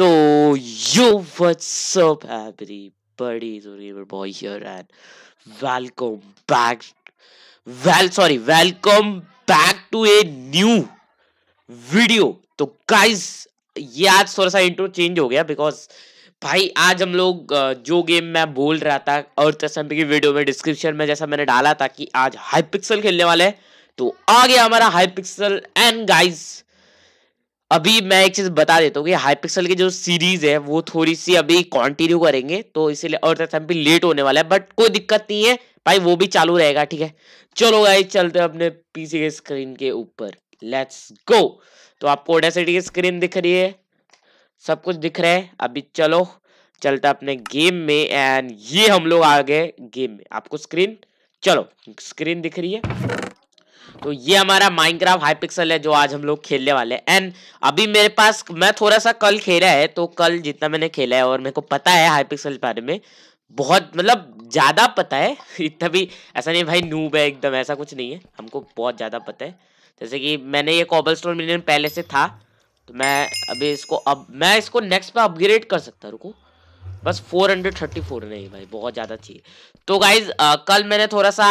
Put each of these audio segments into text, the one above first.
तो yo what's up everybody is River Boy here and welcome back well sorry welcome back to a new video तो guys ये आज थोड़ा सा intro change हो गया बिकॉज भाई आज हम लोग जो गेम मैं बोल रहा था अर्थ एसएमपी की वीडियो में डिस्क्रिप्शन में जैसा मैंने डाला था कि आज हाई पिक्सल खेलने वाले हैं तो आ गया हमारा हाई पिक्सल एंड गाइस अभी मैं एक चीज बता देता हूँ कि हाईपिक्सल की जो सीरीज है वो थोड़ी सी अभी कंटिन्यू करेंगे तो इसीलिए और भी लेट होने वाला है बट कोई दिक्कत नहीं है भाई वो भी चालू रहेगा ठीक है चलो भाई चलते हैं अपने पीसी के स्क्रीन के ऊपर लेट्स गो तो आपको ओडासिटी की स्क्रीन दिख रही है सब कुछ दिख रहा है अभी चलो चलता अपने गेम में एंड ये हम लोग आ गए गेम में आपको स्क्रीन चलो स्क्रीन दिख रही है तो ये हमारा माइनक्राफ्ट हाई पिक्सल है जो आज हम लोग खेलने वाले हैं एंड अभी मेरे पास मैं थोड़ा सा कल खेला है तो कल जितना मैंने खेला है और मेरे को पता है हाई पिक्सल के बारे में बहुत मतलब ज़्यादा पता है इतना भी ऐसा नहीं भाई नूब है एकदम ऐसा कुछ नहीं है हमको बहुत ज़्यादा पता है जैसे कि मैंने ये कॉबल स्टोन मिलियन पहले से था तो मैं अभी इसको अब मैं इसको नेक्स्ट पे अपग्रेड कर सकता रुको बस 434 नहीं भाई बहुत ज़्यादा चाहिए तो गाइज कल मैंने थोड़ा सा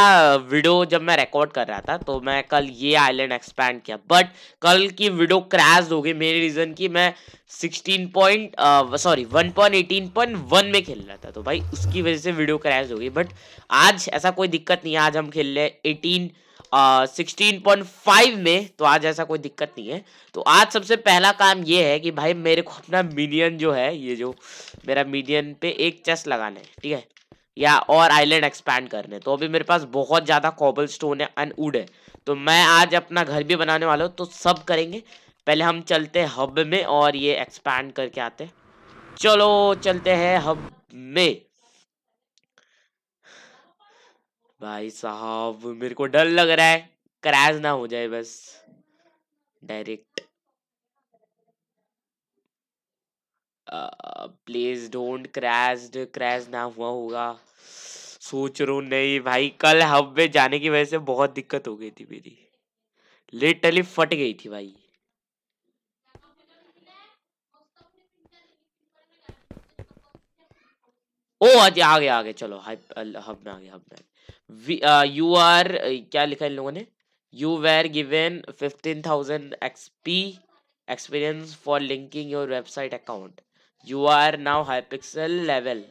वीडियो जब मैं रिकॉर्ड कर रहा था तो मैं कल ये आइलैंड एक्सपैंड किया बट कल की वीडियो क्रैश हो गई मेरे रीज़न की मैं 16 पॉइंट सॉरी वन में खेल रहा था तो भाई उसकी वजह से वीडियो क्रैश हो गई बट आज ऐसा कोई दिक्कत नहीं है आज हम खेल रहे एटीन सिक्सटीन पॉइंट फाइव में तो आज ऐसा कोई दिक्कत नहीं है तो आज सबसे पहला काम ये है कि भाई मेरे को अपना मिनियन जो है ये जो मेरा मिनियन पे एक चेस लगाना है ठीक है या और आइलैंड एक्सपैंड करने तो अभी मेरे पास बहुत ज़्यादा कॉबल स्टोन है अनउड है तो मैं आज अपना घर भी बनाने वाला हूँ तो सब करेंगे पहले हम चलते हैं हब में और ये एक्सपैंड करके आते हैं चलो चलते हैं हब में भाई साहब मेरे को डर लग रहा है क्रैश ना हो जाए बस direct please don't crash crash ना हुआ होगा सोच रहा हूँ नहीं भाई कल हब में जाने की वजह से बहुत दिक्कत हो गई थी मेरी लिटरली फट गई थी भाई ओ गया आगे आगे चलो हब में आगे हब में यू आर uh, uh, क्या लिखा है इन लोगों ने you were given fifteen thousand XP experience for linking your website account you are now Hypixel level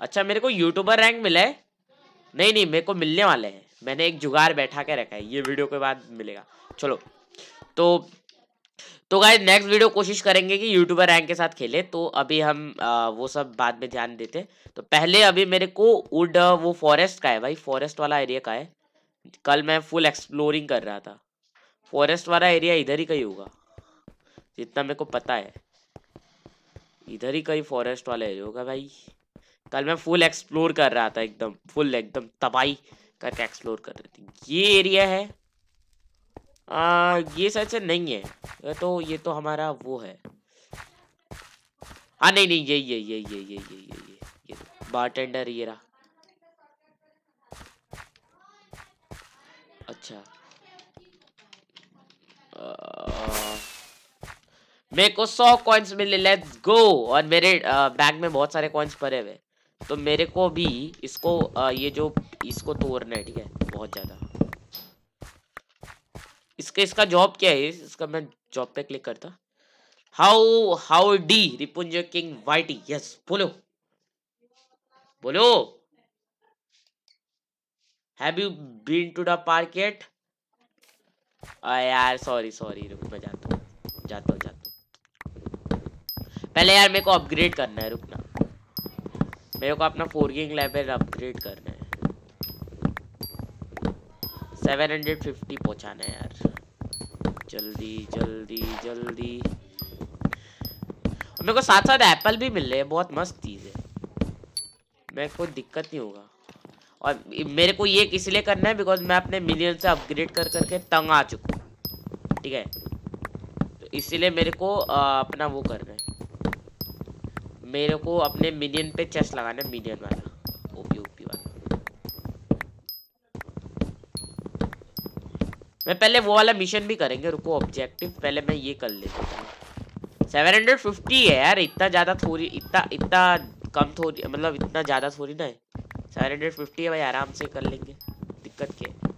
अच्छा मेरे को यूट्यूबर रैंक मिला है नहीं नहीं मेरे को मिलने वाले हैं मैंने एक जुगाड़ बैठा के रखा है ये वीडियो के बाद मिलेगा चलो तो तो गाइज नेक्स्ट वीडियो कोशिश करेंगे कि यूट्यूबर रैंक के साथ खेले तो अभी हम आ, वो सब बाद में ध्यान देते तो पहले अभी मेरे को उड वो फॉरेस्ट का है भाई फॉरेस्ट वाला एरिया का है कल मैं फुल एक्सप्लोरिंग कर रहा था फॉरेस्ट वाला एरिया इधर ही कहीं होगा जितना मेरे को पता है इधर ही कहीं फॉरेस्ट वाला एरिया होगा भाई कल मैं फुल एक्सप्लोर कर रहा था एकदम फुल एकदम तबाही करके एक्सप्लोर कर रही थी ये एरिया है आ, ये सच से नहीं है तो ये तो हमारा वो है हाँ नहीं नहीं ये ये ये ये ये ये ये ये, ये बारटेंडर ये रहा अच्छा मेरे को सौ कॉइन्स मिले लेट्स गो और मेरे बैग में बहुत सारे कॉइन्स पड़े हुए तो मेरे को भी इसको आ, ये जो इसको तोड़ना है ठीक है बहुत ज़्यादा इसका इसका जॉब क्या है इसका मैं जॉब पे क्लिक करता how how D Ripunj king YT yes बोलो बोलो have you been to the park at यार सॉरी सॉरी रुक मैं जाता हूँ जाता हूँ जाता हूँ पहले यार मेरे को अपग्रेड करना है रुकना मेरे को अपना फोर गिंग लाइब्रेरी अपग्रेड करना है सेवन हंड्रेड फिफ्टी पहुँचाना है यार जल्दी जल्दी जल्दी मेरे को साथ साथ एप्पल भी मिल रहे हैं बहुत मस्त चीज़ है मैं कोई दिक्कत नहीं होगा और मेरे को ये इसलिए करना है बिकॉज मैं अपने मिलियन से अपग्रेड कर करके तंग आ चुका हूँ ठीक है तो इसीलिए मेरे को अपना वो करना है मेरे को अपने मिलियन पे चेस्ट लगाना है मिलियन वाला मैं पहले वो वाला मिशन भी करेंगे रुको ऑब्जेक्टिव पहले मैं ये कर लेता हूँ सेवन हंड्रेड फिफ्टी है यार इतना ज़्यादा थोड़ी इतना इतना कम थोड़ी मतलब इतना ज़्यादा थोड़ी ना है सेवन हंड्रेड फिफ्टी है भाई आराम से कर लेंगे दिक्कत क्या है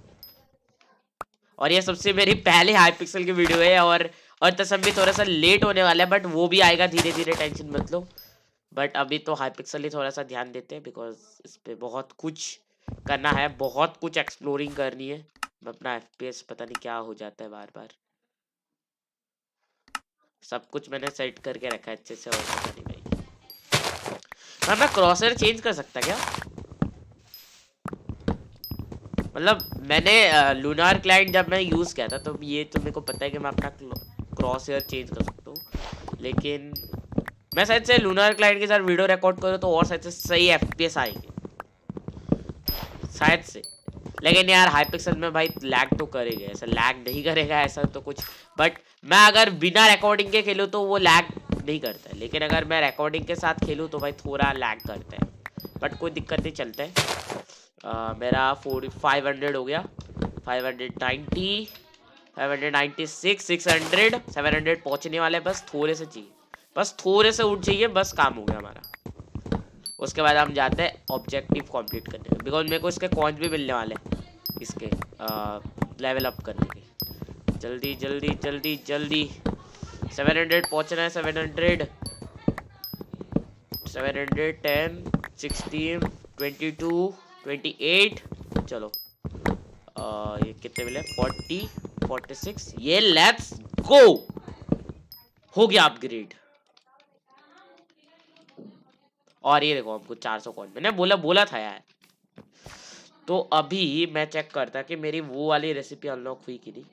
और ये सबसे मेरी पहले हाई पिक्सल की वीडियो है और और तसम भी थोड़ा सा लेट होने वाला है बट वो भी आएगा धीरे धीरे टेंशन मत लो बट अभी तो हाई पिक्सल ही थोड़ा सा ध्यान देते हैं बिकॉज इस पर बहुत कुछ करना है बहुत कुछ एक्सप्लोरिंग करनी है अपना एफपीएस पता नहीं क्या हो जाता है बार बार सब कुछ मैंने सेट करके रखा है अच्छे से और पता नहीं भाई हाँ, मैं मैं क्रॉसर चेंज कर सकता क्या मतलब मैंने लूनार क्लाइंट जब मैं यूज़ किया था तो ये तो मेरे को पता है कि मैं अपना क्रॉस एयर चेंज कर सकता हूँ लेकिन मैं शायद से लूनार क्लाइंट के साथ वीडियो रिकॉर्ड करूँ तो और शायद से सही एफ आएंगे शायद से लेकिन यार हाई में भाई लैग तो करेगा ऐसा लैग नहीं करेगा ऐसा तो कुछ बट मैं अगर बिना रिकॉर्डिंग के खेलूँ तो वो लैग नहीं करता है लेकिन अगर मैं रिकॉर्डिंग के साथ खेलूँ तो भाई थोड़ा लैग करता है बट कोई दिक्कत नहीं चलता है आ, मेरा फोर फाइव हंड्रेड हो गया five hundred ninety five hundred ninety six six hundred seven hundred पहुँचने वाले बस थोड़े से चाहिए बस थोड़े से उठ चाहिए बस काम हो गया हमारा उसके बाद हम जाते हैं ऑब्जेक्टिव कंप्लीट करने बिकॉज मेरे को इसके कॉइन्स भी मिलने वाले हैं इसके लेवल अप करने के जल्दी जल्दी जल्दी जल्दी सेवन हंड्रेड पहुँचना है seven hundred seven hundred ten sixteen twenty two twenty eight चलो आ, ये कितने मिले फोर्टी फोर्टी सिक्स ये लेट्स गो हो गया अपग्रेड और ये देखो हमको 400 कॉइन मैंने बोला बोला था यार तो अभी मैं चेक करता कि मेरी वो वाली रेसिपी अनलॉक हुई कि नहीं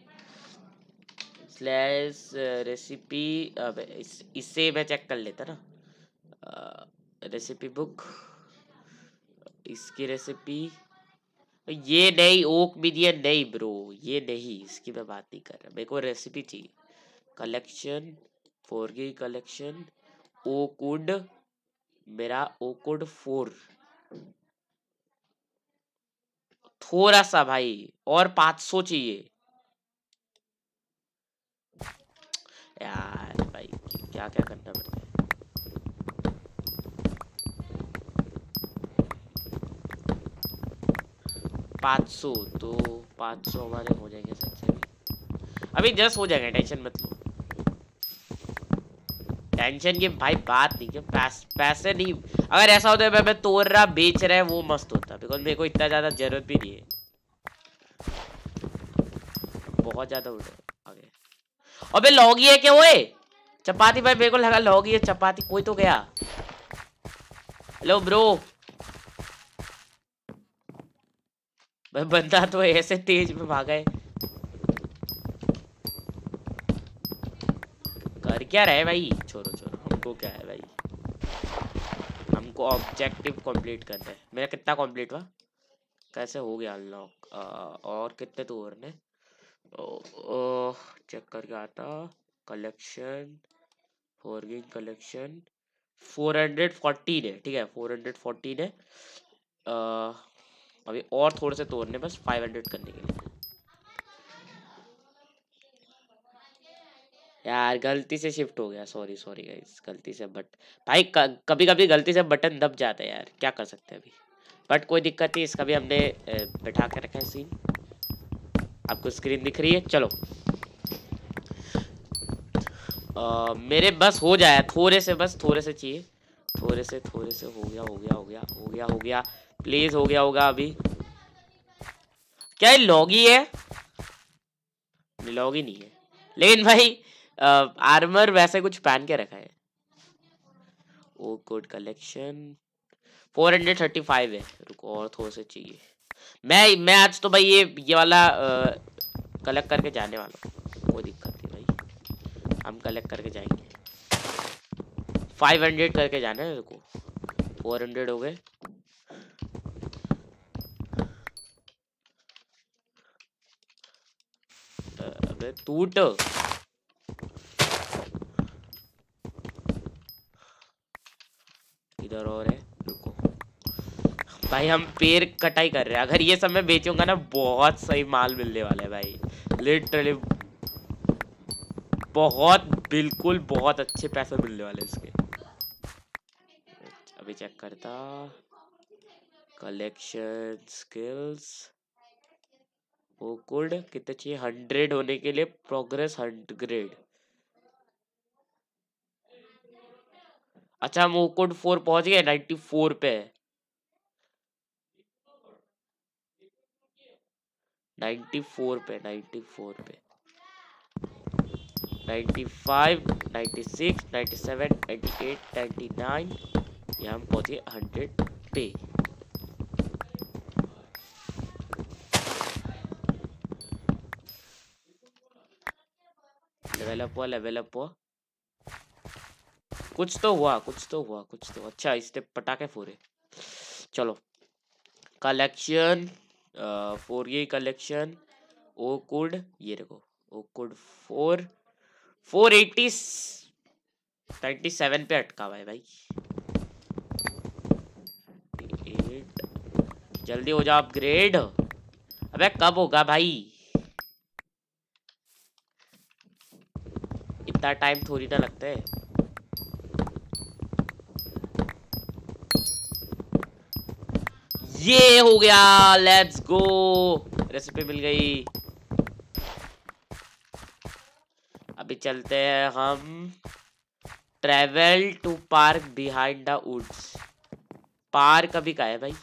स्लैश रेसिपी uh, अब इस, इसे मैं चेक कर लेता ना रेसिपी uh, बुक इसकी रेसिपी ये नहीं ओक मिनियन नहीं ब्रो ये नहीं इसकी मैं बात नहीं कर रहा मेरे को रेसिपी चाहिए कलेक्शन फोर कलेक्शन ओकुड मेरा ओ कोड फोर थोड़ा सा भाई और पांच सौ चाहिए यार भाई क्या क्या करना है पाँच सौ तो पाँच सौ हमारे हो जाएंगे सच अभी जस्ट हो जाएंगे टेंशन मत लो टेंशन की भाई बात नहीं क्यों पैस, पैसे नहीं अगर ऐसा होता है मैं, तोड़ रहा बेच रहा है वो मस्त होता बिकॉज मेरे को इतना ज़्यादा जरूरत भी नहीं है बहुत ज़्यादा उठ आगे अबे लॉगी है क्या वो चपाती भाई मेरे को लगा लॉगी है चपाती कोई तो गया हेलो ब्रो भाई बंदा तो ऐसे तेज में भागा है कर क्या रहे भाई छोड़ो छोड़ो हमको क्या है भाई हमको ऑब्जेक्टिव कंप्लीट करना है मेरा कितना कंप्लीट हुआ कैसे हो गया अनलॉक और कितने तो और ने चेक करके आता collection foraging collection four hundred fourteen है ठीक है फोर हंड्रेड फोर्टीन है आ, अभी और थोड़े से तोड़ने बस फाइव हंड्रेड करने के लिए यार गलती से शिफ्ट हो गया सॉरी सॉरी गाइस गलती से बट भाई कभी कभी गलती से बटन दब जाता है यार क्या कर सकते हैं अभी बट कोई दिक्कत नहीं इसका भी हमने बैठा के रखा है सीन आपको स्क्रीन दिख रही है चलो आ, मेरे बस हो जाए थोड़े से बस थोड़े से चाहिए थोड़े से थोड़े से हो गया हो गया हो गया हो गया हो गया प्लीज हो गया होगा अभी क्या लॉगी है लॉगी नहीं है लेकिन भाई आर्मर वैसे कुछ पहन के रखा है ओ गुड कलेक्शन 435 है रुको और थोड़े से चाहिए मैं मैं आज तो भाई ये ये वाला आ, कलेक्ट करके जाने वाला हूँ कोई दिक्कत नहीं भाई हम कलेक्ट करके जाएंगे 500 करके जाना है रुको 400 हो गए अबे टूट इधर और है रुको भाई हम पेड़ कटाई कर रहे हैं अगर ये सब मैं बेचूंगा ना बहुत सही माल मिलने वाला है भाई लिटरली बहुत बिल्कुल बहुत अच्छे पैसे मिलने वाले इसके अभी चेक करता कलेक्शन स्किल्स वो कुड कितने चाहिए हंड्रेड होने के लिए प्रोग्रेस हंड्रेड अच्छा हम ओकोड फोर पहुंच गए नाइन्टी फोर पे नाइन्टी फोर पे नाइन्टी फोर पे ninety five ninety six ninety seven ninety eight ninety nine यहाँ हम पहुँचे हंड्रेड पे लेवल अप हुआ लेवल अप हुआ कुछ तो हुआ कुछ तो हुआ कुछ तो अच्छा इसने पटाखे फोरे चलो कलेक्शन फोर ये कलेक्शन ओ कोड ये देखो oak wood four four eighty thirty seven पे अटका हुआ है भाई एट जल्दी हो जाओ अपग्रेड अबे कब होगा भाई इतना टाइम थोड़ी ना लगता है ये हो गया लेट्स गो रेसिपी मिल गई अभी चलते हैं हम travel to park behind the woods park अभी का है भाई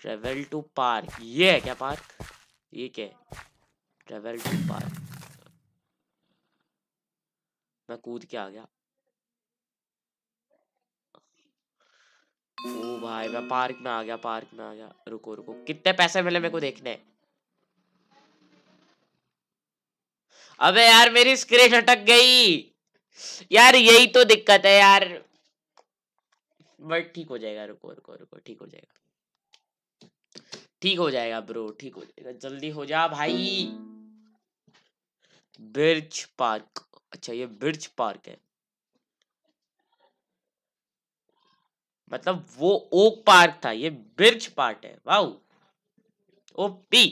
ट्रेवल टू पार्क ये है क्या पार्क ये क्या है ट्रेवल टू पार्क मैं कूद के आ गया ओ भाई मैं पार्क में आ गया पार्क में आ गया रुको रुको कितने पैसे मिले मेरे को देखने अबे यार मेरी स्क्रीन अटक गई यार यही तो दिक्कत है यार बट ठीक हो जाएगा रुको रुको रुको ठीक हो जाएगा ठीक हो जाएगा ब्रो ठीक हो जाएगा जल्दी हो जा भाई ब्रिज पार्क अच्छा ये ब्रिज पार्क है मतलब वो ओक पार्क था ये ब्रिज पार्ट है वाओ ओ पी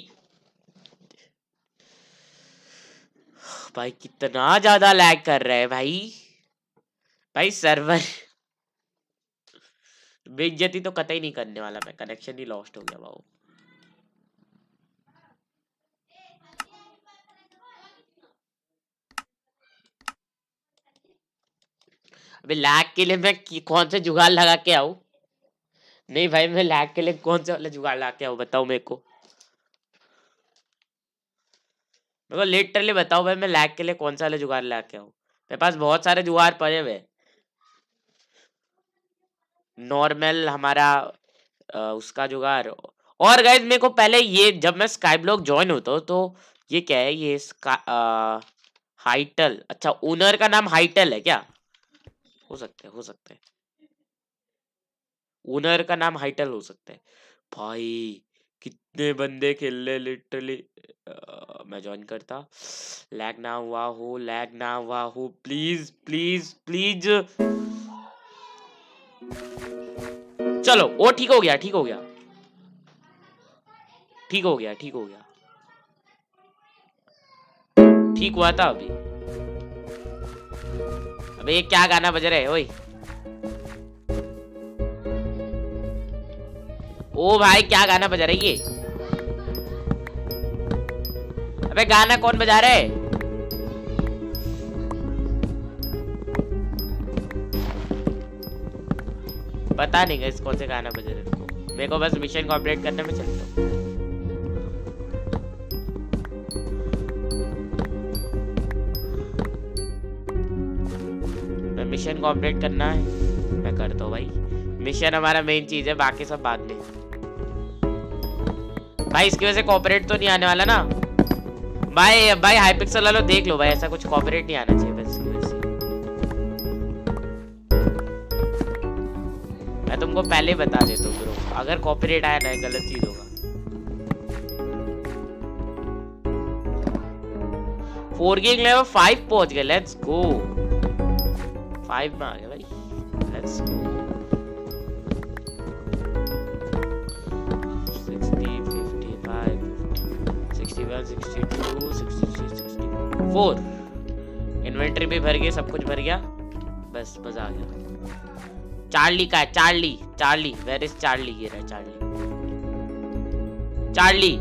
भाई कितना ज्यादा लैग कर रहा है भाई भाई सर्वर बेइज्जती तो कतई नहीं करने वाला मैं कनेक्शन ही लॉस्ट हो गया वाओ अभी लैग के लिए मैं कौन से जुगाड़ लगा के आऊ नहीं भाई मैं लैग के लिए कौन से वाला जुगाड़ लगा के आऊ बताओ मेरे को मेरे को लिटरली बताओ भाई मैं लैग के लिए कौन सा वाला जुगाड़ लगा के आऊ मेरे पास बहुत सारे जुगाड़ पड़े हुए नॉर्मल हमारा आ, उसका जुगाड़ और गैस मेरे को पहले ये जब मैं स्काई ब्लॉक ज्वाइन होता हूँ तो ये क्या है ये स्का हाइटल अच्छा ओनर का नाम हाइटल है क्या हो सकता है हो सकता है ओनर का नाम हाइटल हो सकता है भाई कितने बंदे खेल ले लिटरली मैं ज्वाइन करता लैग ना हुआ हो लैग ना हुआ हो प्लीज प्लीज प्लीज चलो वो ठीक हो गया ठीक हो गया ठीक हो गया ठीक हो गया ठीक हुआ था अभी भाई क्या गाना बज रहा है ओए ओ भाई क्या गाना बजा रही है अबे गाना कौन बजा रहे पता नहीं कौन से गाना बजा रहे मेरे को बस मिशन कॉम्प्लीट करने में चलता हूँ मिशन कॉम्प्लीट करना है मैं करता हूँ भाई मिशन हमारा मेन चीज़ है बाकी सब बाद में भाई इसकी वजह से कॉपरेट तो नहीं आने वाला ना भाई भाई हाई पिक्सल वालों देख लो भाई ऐसा कुछ कॉपरेट नहीं आना चाहिए बस मैं तुमको पहले बता देता हूँ ब्रो अगर कॉपरेट आया ना गलत चीज होगा फोर गेम लेवल फाइव पहुंच गए लेट्स गो five में आ गया भाई फोर इन्वेंट्री भी भर गई सब कुछ भर गया बस मजा आ गया चार्ली का है Charlie Charlie where is Charlie ये रहा Charlie Charlie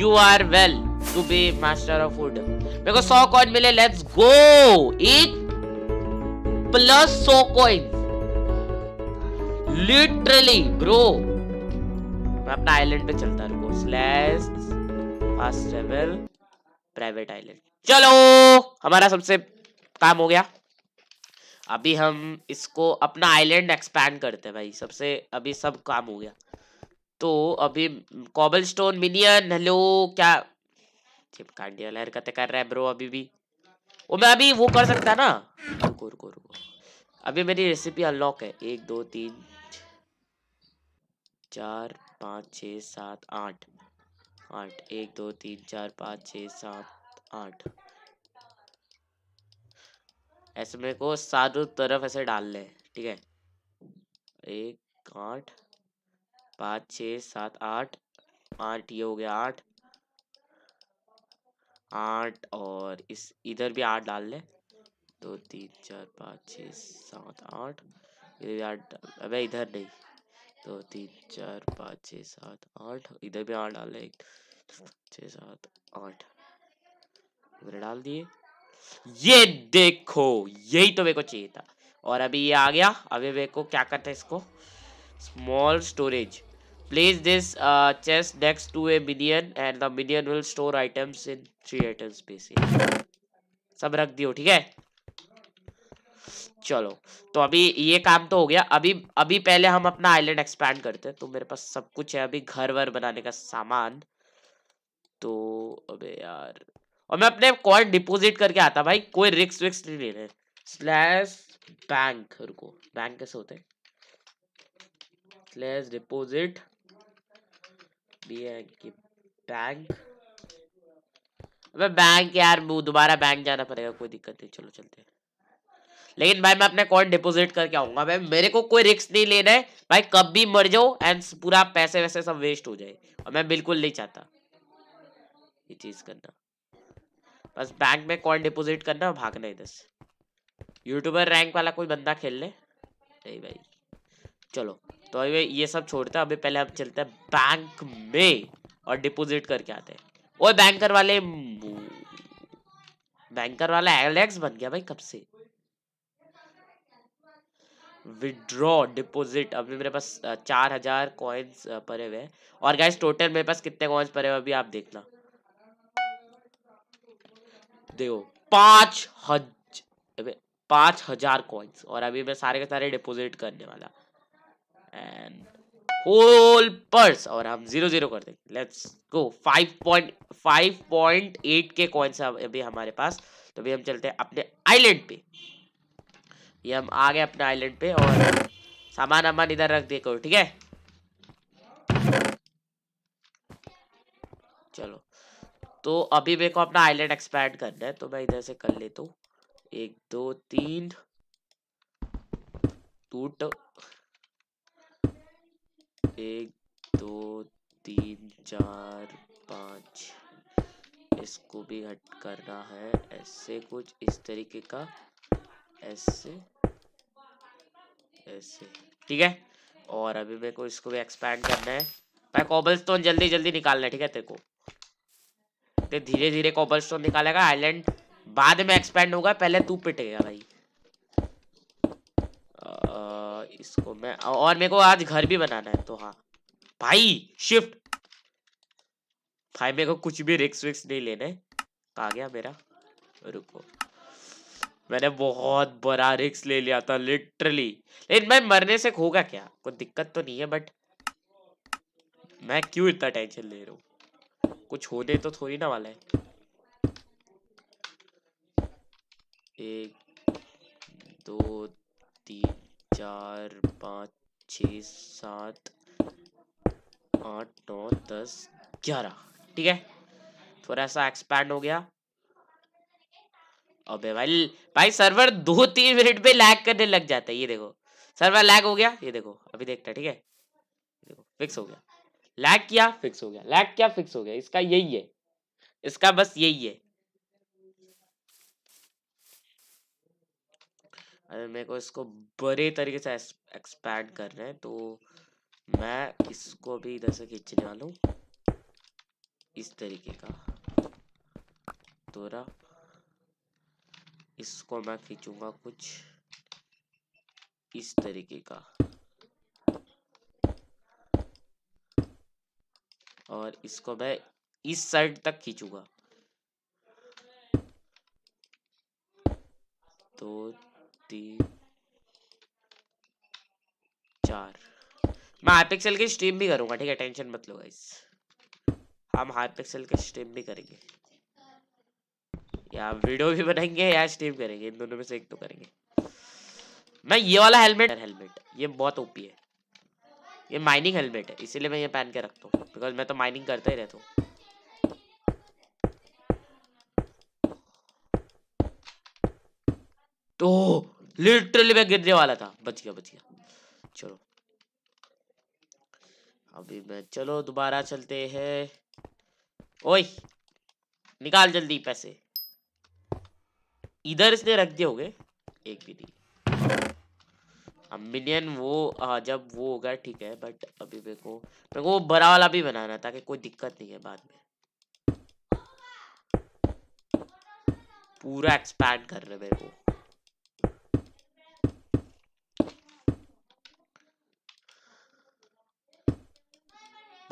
you are well to be master of food मेरे को सौ कॉइन मिले लेट्स गो एक प्लस सो कॉइन लिटरली ब्रो मैं अपना आइलैंड पे चलता रुको slash fast travel private island चलो हमारा सबसे काम हो गया अभी हम इसको अपना आइलैंड एक्सपैंड करते हैं भाई सबसे अभी सब काम हो गया तो अभी कॉबल स्टोन मिनियन हेलो क्या चिपकांडिया हरकतें कर रहा है ब्रो अभी भी वो मैं अभी वो कर सकता ना रुको रुको रुको अभी मेरी रेसिपी अनलॉक है एक दो तीन चार पाँच छ सात आठ आठ एक दो तीन चार पाँच छ सात आठ ऐसे मेरे को सारों तरफ ऐसे डाल ले ठीक है एक आठ पाँच छ सात आठ आठ ये हो गया आठ आठ और इस इधर भी आठ डाल ले दो तीन चार पाँच छः सात आठ इधर भी आठ अबे इधर नहीं दो तीन चार पाँच छः सात आठ इधर भी आठ डाल ले छः सात आठ इधर डाल दिए ये देखो यही तो मेरे को चाहिए था और अभी ये आ गया अभी मेरे को क्या करते हैं इसको small storage Place this uh, chest next to a minion and the minion will store items in three item space सब रख दियो ठीक है चलो तो अभी ये काम तो हो गया अभी अभी पहले हम अपना आइलैंड एक्सपैंड करते हैं तो मेरे पास सब कुछ है अभी घर वर बनाने का सामान तो अबे यार और मैं अपने कॉइन डिपॉजिट करके आता भाई कोई रिक्स विक्स नहीं ले रहे स्लैश बैंक रुको बैंक कैसे होते हैं स्लैश डिपॉजिट भी कि बैंक अबे बैंक यार दोबारा बैंक जाना पड़ेगा कोई दिक्कत नहीं चलो चलते हैं लेकिन भाई मैं अपने कॉइन डिपॉजिट करके आऊंगा भाई मेरे को कोई रिस्क नहीं लेना है भाई कब भी मर जाओ एंड पूरा पैसे वैसे सब वेस्ट हो जाए और मैं बिल्कुल नहीं चाहता ये चीज करना बस बैंक में कॉइन डिपॉजिट करना और भागना इधर से यूट्यूबर रैंक वाला कोई बंदा खेल ले नहीं भाई चलो तो अभी ये सब छोड़ते हैं अभी पहले हम चलते हैं बैंक में और डिपॉजिट करके आते हैं ओए बैंकर वाले बैंकर वाला एलेक्स बन गया भाई कब से विड्रॉ डिपॉजिट अभी मेरे पास चार हजार कॉइन्स पड़े हुए हैं और गाइस टोटल मेरे पास कितने कॉइन्स पड़े हुए अभी आप देखना देखो पांच हज पांच हजार कॉइन्स और अभी मैं सारे के सारे डिपॉजिट करने वाला एंड होल पर्स और हम जीरो जीरो कर देंगे let's go five point five point eight K coins अभी हमारे पास तो अभी हम चलते हैं अपने आइलैंड पे ये हम आ गए अपने आइलैंड पे और सामान वामान इधर रख दिए करो ठीक है चलो तो अभी मेरे को अपना आइलैंड एक्सपैंड करना है तो मैं इधर से कर लेता हूँ एक दो तीन टूट एक दो तीन चार पाँच इसको भी हट करना है ऐसे कुछ इस तरीके का ऐसे ऐसे ठीक है और अभी मेरे को इसको भी एक्सपैंड करना है भाई कॉबल स्टोन जल्दी जल्दी निकालना है ठीक है तेरे को धीरे धीरे कॉबल स्टोन निकालेगा आइलैंड बाद में एक्सपैंड होगा पहले तू पिटेगा भाई इसको मैं और मेरे को आज घर भी बनाना है तो हाँ भाई शिफ्ट भाई मेरे को कुछ भी रिक्स विक्स नहीं लेने आ गया मेरा रुको मैंने बहुत बड़ा रिक्स ले लिया था लिटरली लेकिन मैं मरने से खोगा क्या कोई दिक्कत तो नहीं है बट मैं क्यों इतना टेंशन ले रहा हूँ कुछ होने तो थोड़ी ना वाला है एक दो तीन चार पाँच छ सात आठ नौ दस ग्यारह ठीक है थोड़ा सा एक्सपैंड हो गया अबे भाई भाई सर्वर दो तीन मिनट पे लैग करने लग जाता है ये देखो सर्वर लैग हो गया ये देखो अभी देखता है ठीक है देखो फिक्स हो गया लैग किया फिक्स हो गया लैग किया फिक्स हो गया इसका यही है इसका बस यही है अगर मेरे को इसको बड़े तरीके से एक्सपैंड कर रहे हैं तो मैं इसको भी इधर से खींचने वाला हूँ इस तरीके का तोरा इसको मैं खींचूंगा कुछ इस तरीके का और इसको मैं इस साइड तक खींचूंगा तो तीन चार मैं हाई पिक्सल की स्ट्रीम भी करूंगा ठीक है टेंशन मत लो गाइस हम हाई पिक्सल की स्ट्रीम भी करेंगे या वीडियो भी बनाएंगे या स्ट्रीम करेंगे इन दोनों में से एक तो करेंगे मैं ये वाला हेलमेट हेलमेट ये बहुत ओपी है ये माइनिंग हेलमेट है इसीलिए मैं ये पहन के रखता हूँ बिकॉज मैं तो माइनिंग करता ही रहता हूँ तो लिटरली मैं गिरने वाला था बच गया बच गया चलो अभी मैं चलो दोबारा चलते हैं ओए निकाल जल्दी पैसे इधर इसने रख दिए होंगे एक भी नहीं अब मिलियन वो आ, जब वो होगा ठीक है बट अभी मेरे को मेरे को बड़ा वाला भी बनाना ताकि कोई दिक्कत नहीं है बाद में पूरा एक्सपैंड कर रहे मेरे को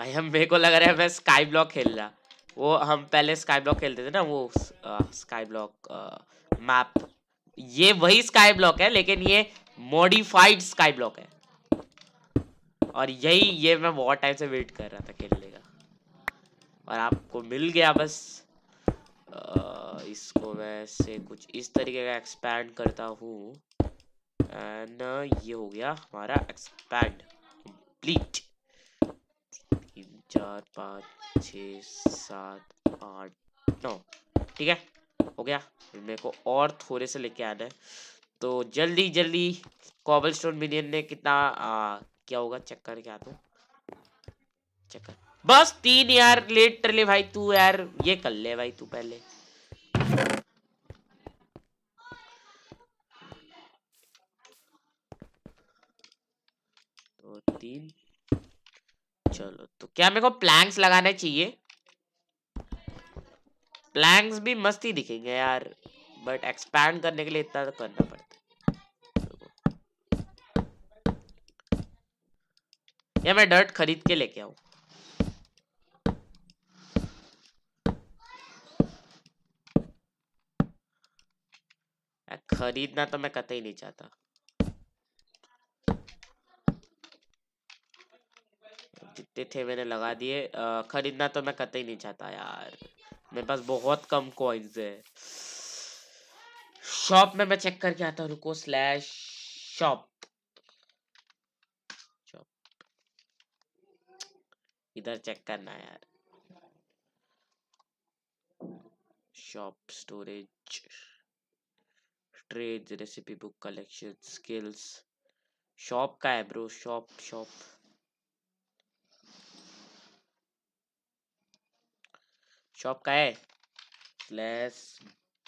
भाई हम मेरे को लग रहा है मैं स्काई ब्लॉक खेल रहा वो हम पहले स्काई ब्लॉक खेलते थे ना वो स्काई ब्लॉक मैप ये वही स्काई ब्लॉक है लेकिन ये मॉडिफाइड स्काई ब्लॉक है और यही ये मैं बहुत टाइम से वेट कर रहा था खेलने का और आपको मिल गया बस आ, इसको मैं से कुछ इस तरीके का एक्सपैंड करता हूँ एंड ये हो गया हमारा एक्सपैंड कंप्लीट चार पाँच छ सात आठ नौ ठीक है हो गया मेरे को और थोड़े से लेके आना है तो जल्दी जल्दी कॉबल स्टोन मिलियन ने कितना आ, क्या होगा चेक चक्कर क्या तो कर बस तीन यार लेट ले भाई तू यार ये कर ले भाई तू पहले तो तीन चलो तो क्या मेरे को प्लैंक्स लगाने चाहिए प्लैंक्स भी मस्ती दिखेंगे यार बट एक्सपैंड करने के लिए इतना तो करना पड़ता है या मैं डर्ट खरीद के लेके आऊ खरीदना तो मैं कतई नहीं चाहता जितने थे मैंने लगा दिए खरीदना तो मैं कतई नहीं चाहता यार मेरे पास बहुत कम कॉइन्स है शॉप में मैं चेक करके आता हूँ रुको स्लैश शॉप इधर चेक करना है यार shop storage trade recipe book collection skills shop का है ब्रो शॉप शॉप शॉप का है स्लैश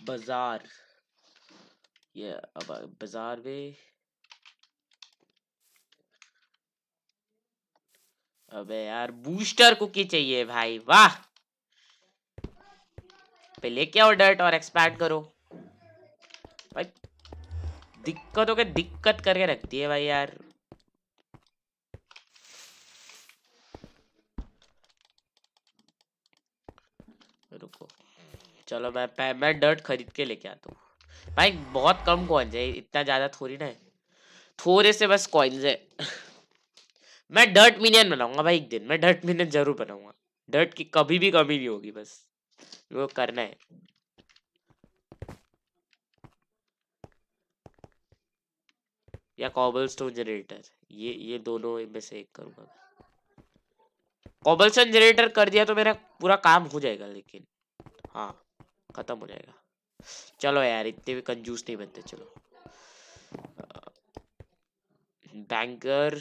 बाजार ये अब बाजार वे अबे यार बूस्टर कुकी चाहिए भाई वाह पे लेके आओ डर्ट और एक्सपैंड करो भाई दिक्कतों के दिक्कत करके रखती है भाई यार चलो मैं मैं डर्ट खरीद के लेके आता हूँ भाई बहुत कम कॉइन्स है इतना ज़्यादा थोड़ी ना है थोड़े से बस कॉइन्स है मैं डर्ट मिनियन बनाऊंगा भाई एक दिन मैं डर्ट मिनियन जरूर बनाऊंगा डर्ट की कभी भी कमी नहीं होगी बस वो करना है या कॉबल स्टोन जनरेटर ये ये दोनों में से एक करूंगा कॉबल स्टोन जनरेटर कर दिया तो मेरा पूरा काम हो जाएगा लेकिन हाँ ख़त्म हो जाएगा चलो यार इतने भी कंजूस नहीं बनते चलो बैंकर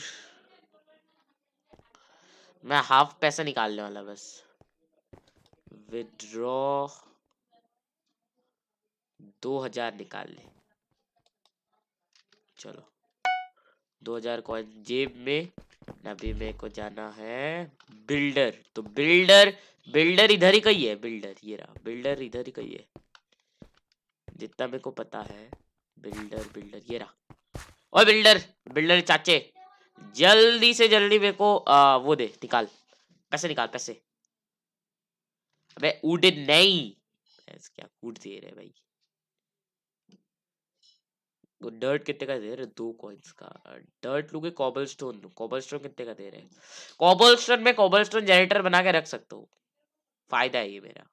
मैं हाफ पैसा निकालने वाला बस विड्रॉ दो हजार निकाल ले चलो दो हजार कॉइन जेब में नबी में को जाना है बिल्डर तो बिल्डर बिल्डर इधर ही कही है बिल्डर ये रहा बिल्डर इधर ही कही है जितना मेरे को पता है बिल्डर बिल्डर ये रहा और बिल्डर बिल्डर चाचे जल्दी से जल्दी मेरे को आ, वो दे निकाल पैसे निकाल पैसे अबे उड़े नहीं क्या कूट दे रहे भाई वो डर्ट कितने का दे रहे दो कॉइन्स का डर्ट लूंगे कॉबल स्टोन कॉबल स्टोन कितने का दे रहे हैं कॉबल स्टोन में कॉबल स्टोन जनरेटर बना के रख सकते हो फायदा है ये मेरा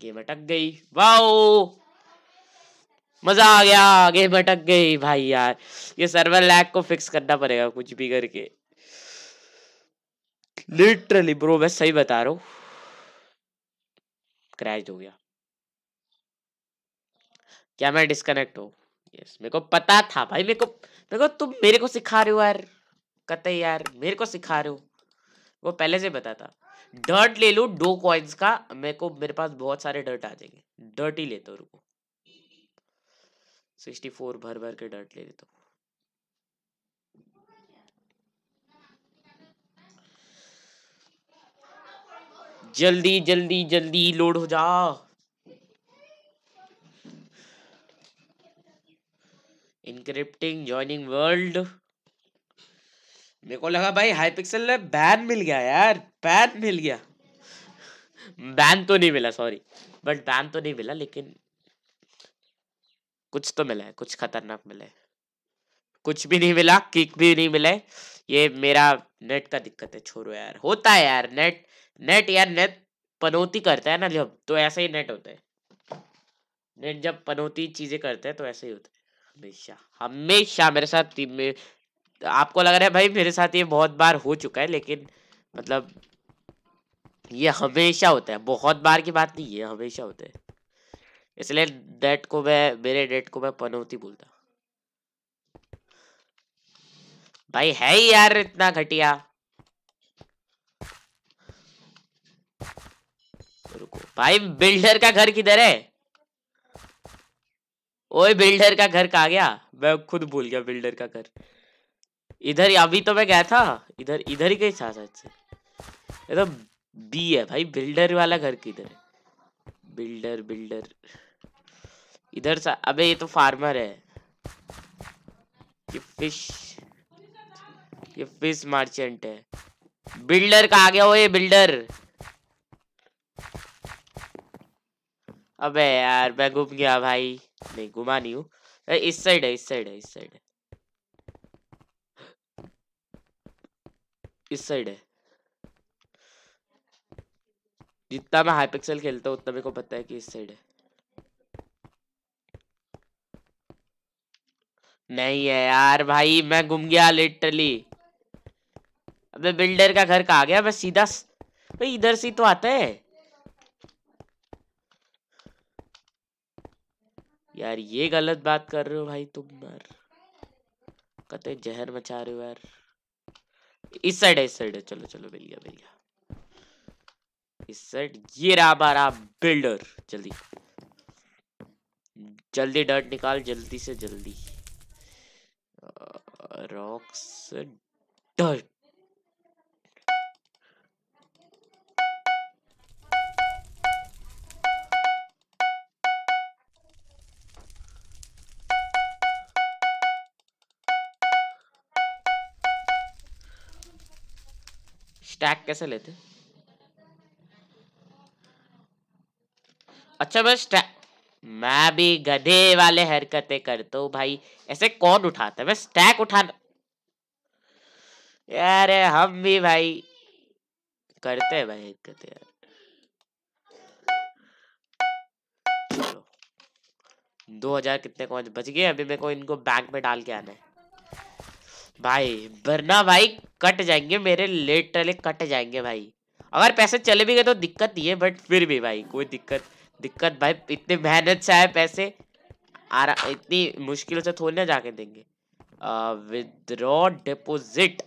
गेम अटक गई वाओ मजा आ गया गेम अटक गई भाई यार ये सर्वर लैग को फिक्स करना पड़ेगा कुछ भी करके लिटरली ब्रो मैं सही बता रहा हूं क्रैश हो गया क्या मैं डिस्कनेक्ट हो यस मेरे को पता था भाई मेरे को मेरे को तुम मेरे को सिखा रहे हो यार कतई यार मेरे को सिखा रहे हो वो पहले से बता था डर्ट ले लो दो कॉइन्स का मेरे को मेरे पास बहुत सारे डर्ट आ जाएंगे डर्ट ही लेता रुको सिक्सटी फोर भर भर के डर्ट ले लेता तो। जल्दी जल्दी जल्दी लोड हो जा इनक्रिप्टिंग ज्वाइनिंग वर्ल्ड मेरे को लगा भाई हाई पिक्सल में बैन मिल गया यार बैन मिल गया बैन तो नहीं मिला सॉरी बट बैन तो नहीं मिला लेकिन कुछ तो मिला है कुछ खतरनाक मिला है कुछ भी नहीं मिला किक भी नहीं मिला है ये मेरा नेट का दिक्कत है छोड़ो यार होता है यार नेट नेट यार नेट पनौती करता है ना जब तो ऐसा ही नेट होता है नेट जब पनौती चीजें करता है तो ऐसा ही होता है हमेशा हमेशा मेरे साथ टीम में तो आपको लग रहा है भाई मेरे साथ ये बहुत बार हो चुका है लेकिन मतलब ये हमेशा होता है बहुत बार की बात नहीं है हमेशा होता है इसलिए डेट को मैं मेरे डेट को मैं पनौती बोलता भाई है ही यार इतना घटिया रुको भाई बिल्डर का घर किधर है ओए बिल्डर का घर कहा गया मैं खुद भूल गया बिल्डर का घर इधर अभी तो मैं गया था इधर इधर ही कहीं था शायद ये तो बी है भाई बिल्डर वाला घर किधर है बिल्डर बिल्डर इधर सा अबे ये तो फार्मर है ये फिश ये फिश मार्चेंट है बिल्डर का आ गया हो ये बिल्डर अबे यार मैं घूम गया भाई नहीं घुमा नहीं हूँ इस साइड है इस साइड है इस साइड है किस साइड है जितना मैं हाईपिक्सल खेलता हूँ उतना मेरे को पता है कि इस साइड है नहीं है यार भाई मैं घूम गया लिटरली अबे बिल्डर का घर कहा गया मैं सीधा स... भाई इधर से तो आता है यार ये गलत बात कर रहे हो भाई तुम यार कते जहर मचा रहे हो यार इस साइड है इस साइड है चलो चलो बिल गया बिल गया इस साइड ये रहा बिल्डर जल्दी जल्दी डर्ट निकाल जल्दी से जल्दी रॉक्स डर्ट टैग कैसे लेते अच्छा बस टैग मैं भी गधे वाले हरकतें करता हूँ भाई ऐसे कौन उठाता है बस टैग उठाना यार हम भी भाई करते हैं भाई हरकतें यार दो हजार कितने कॉइन बच गए अभी मेरे को इनको बैंक में डाल के आना है भाई वरना भाई कट जाएंगे मेरे लेटरली कट जाएंगे भाई अगर पैसे चले भी गए तो दिक्कत नहीं है बट फिर भी भाई कोई दिक्कत दिक्कत भाई इतने मेहनत से आए पैसे आरा इतनी मुश्किल से थोड़ी ना जाके देंगे विद्रॉ डिपोजिट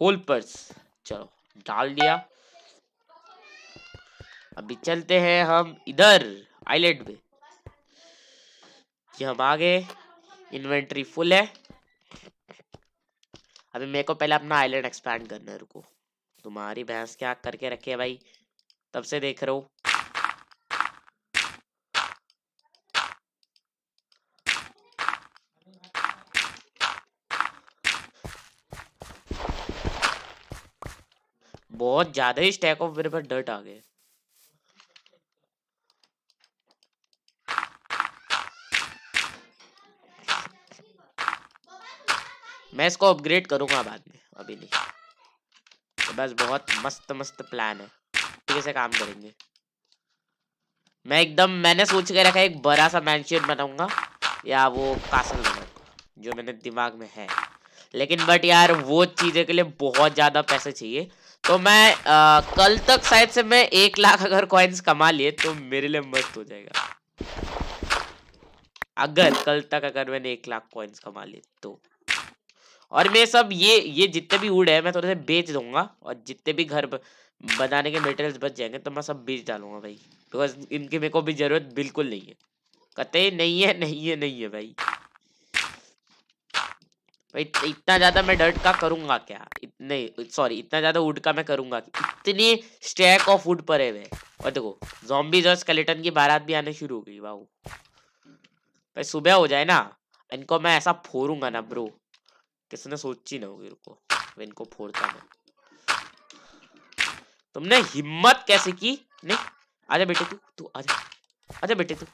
होल पर्स चलो डाल दिया अभी चलते हैं हम इधर आइलैंड में हम आ गए इन्वेंट्री फुल है अभी मेरे को पहले अपना आइलैंड एक्सपैंड करना है रुको तुम्हारी भैंस क्या करके रखी है भाई तब से देख रहे हो बहुत ज्यादा ही स्टैक ऑफ मेरे पर डर्ट आ गए मैं इसको अपग्रेड करूंगा बाद में अभी नहीं तो बस बहुत मस्त मस्त प्लान है ठीक से काम करेंगे मैं एकदम मैंने सोच के रखा एक बड़ा सा मैं बनाऊंगा या वो कासल बनाऊंगा जो मैंने दिमाग में है लेकिन बट यार वो चीज़ें के लिए बहुत ज़्यादा पैसे चाहिए तो मैं आ, कल तक शायद से मैं एक लाख अगर कॉइन्स कमा लिए तो मेरे लिए मस्त हो जाएगा अगर कल तक अगर मैंने एक लाख कॉइन्स कमा लिए तो और मैं सब ये ये जितने भी उड़ है मैं थोड़े से बेच दूंगा और जितने भी घर बनाने के मेटेरियल्स बच जाएंगे तो मैं सब बेच डालूंगा भाई बिकॉज इनकी मेरे को भी ज़रूरत बिल्कुल नहीं है कहते नहीं है नहीं है नहीं है भाई भाई इतना ज़्यादा मैं डर्ट का करूंगा क्या इतने सॉरी इतना ज़्यादा वुड का मैं करूंगा इतनी स्टैक ऑफ वुड पर है वे और देखो जॉम्बीज और स्केलेटन की बारात भी आने शुरू हो गई भाई सुबह हो जाए ना इनको मैं ऐसा फोरूंगा ना ब्रो किसी ने सोची ना होगी रुको मैं इनको फोड़ता मैं तुमने हिम्मत कैसे की नहीं आजा बेटे तू तू आजा आजा बेटे तू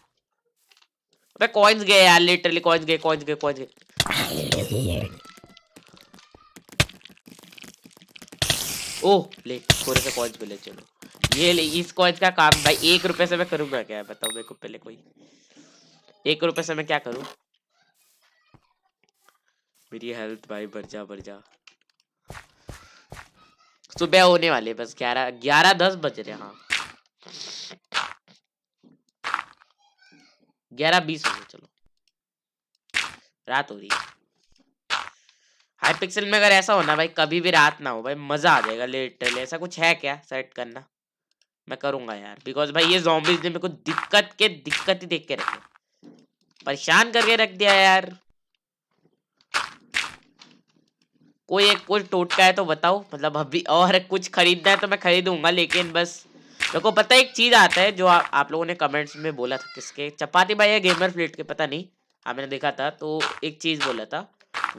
अबे कॉइंस गए यार लिटरली कॉइंस गए कॉइंस गए कॉइंस गए ओ ले थोड़े से कॉइन्स मिले चलो ये ले इस कॉइंस का काम भाई एक रुपए से मैं करूंगा क्या बताओ मेरे को पहले कोई एक रुपए से मैं क्या करूं मेरी हेल्थ भाई बढ़ जा बढ़ जा सुबह होने वाले बस ग्यारह ग्यारह दस बज रहे हाँ ग्यारह बीस हो चलो रात हो रही हाई पिक्सल में अगर ऐसा होना भाई कभी भी रात ना हो भाई मजा आ जाएगा लिटरली ऐसा कुछ है क्या सेट करना मैं करूंगा यार बिकॉज भाई ये जॉम्बीज ने मेरे को दिक्कत के दिक्कत ही देख के रखे परेशान करके रख दिया यार कोई एक कुछ टोटका है तो बताओ मतलब अभी और कुछ खरीदना है तो मैं खरीदूंगा लेकिन बस देखो तो पता एक चीज़ आता है जो आ, आप लोगों ने कमेंट्स में बोला था किसके चपाती भाई या गेमर प्लेट के पता नहीं हाँ मैंने देखा था तो एक चीज़ बोला था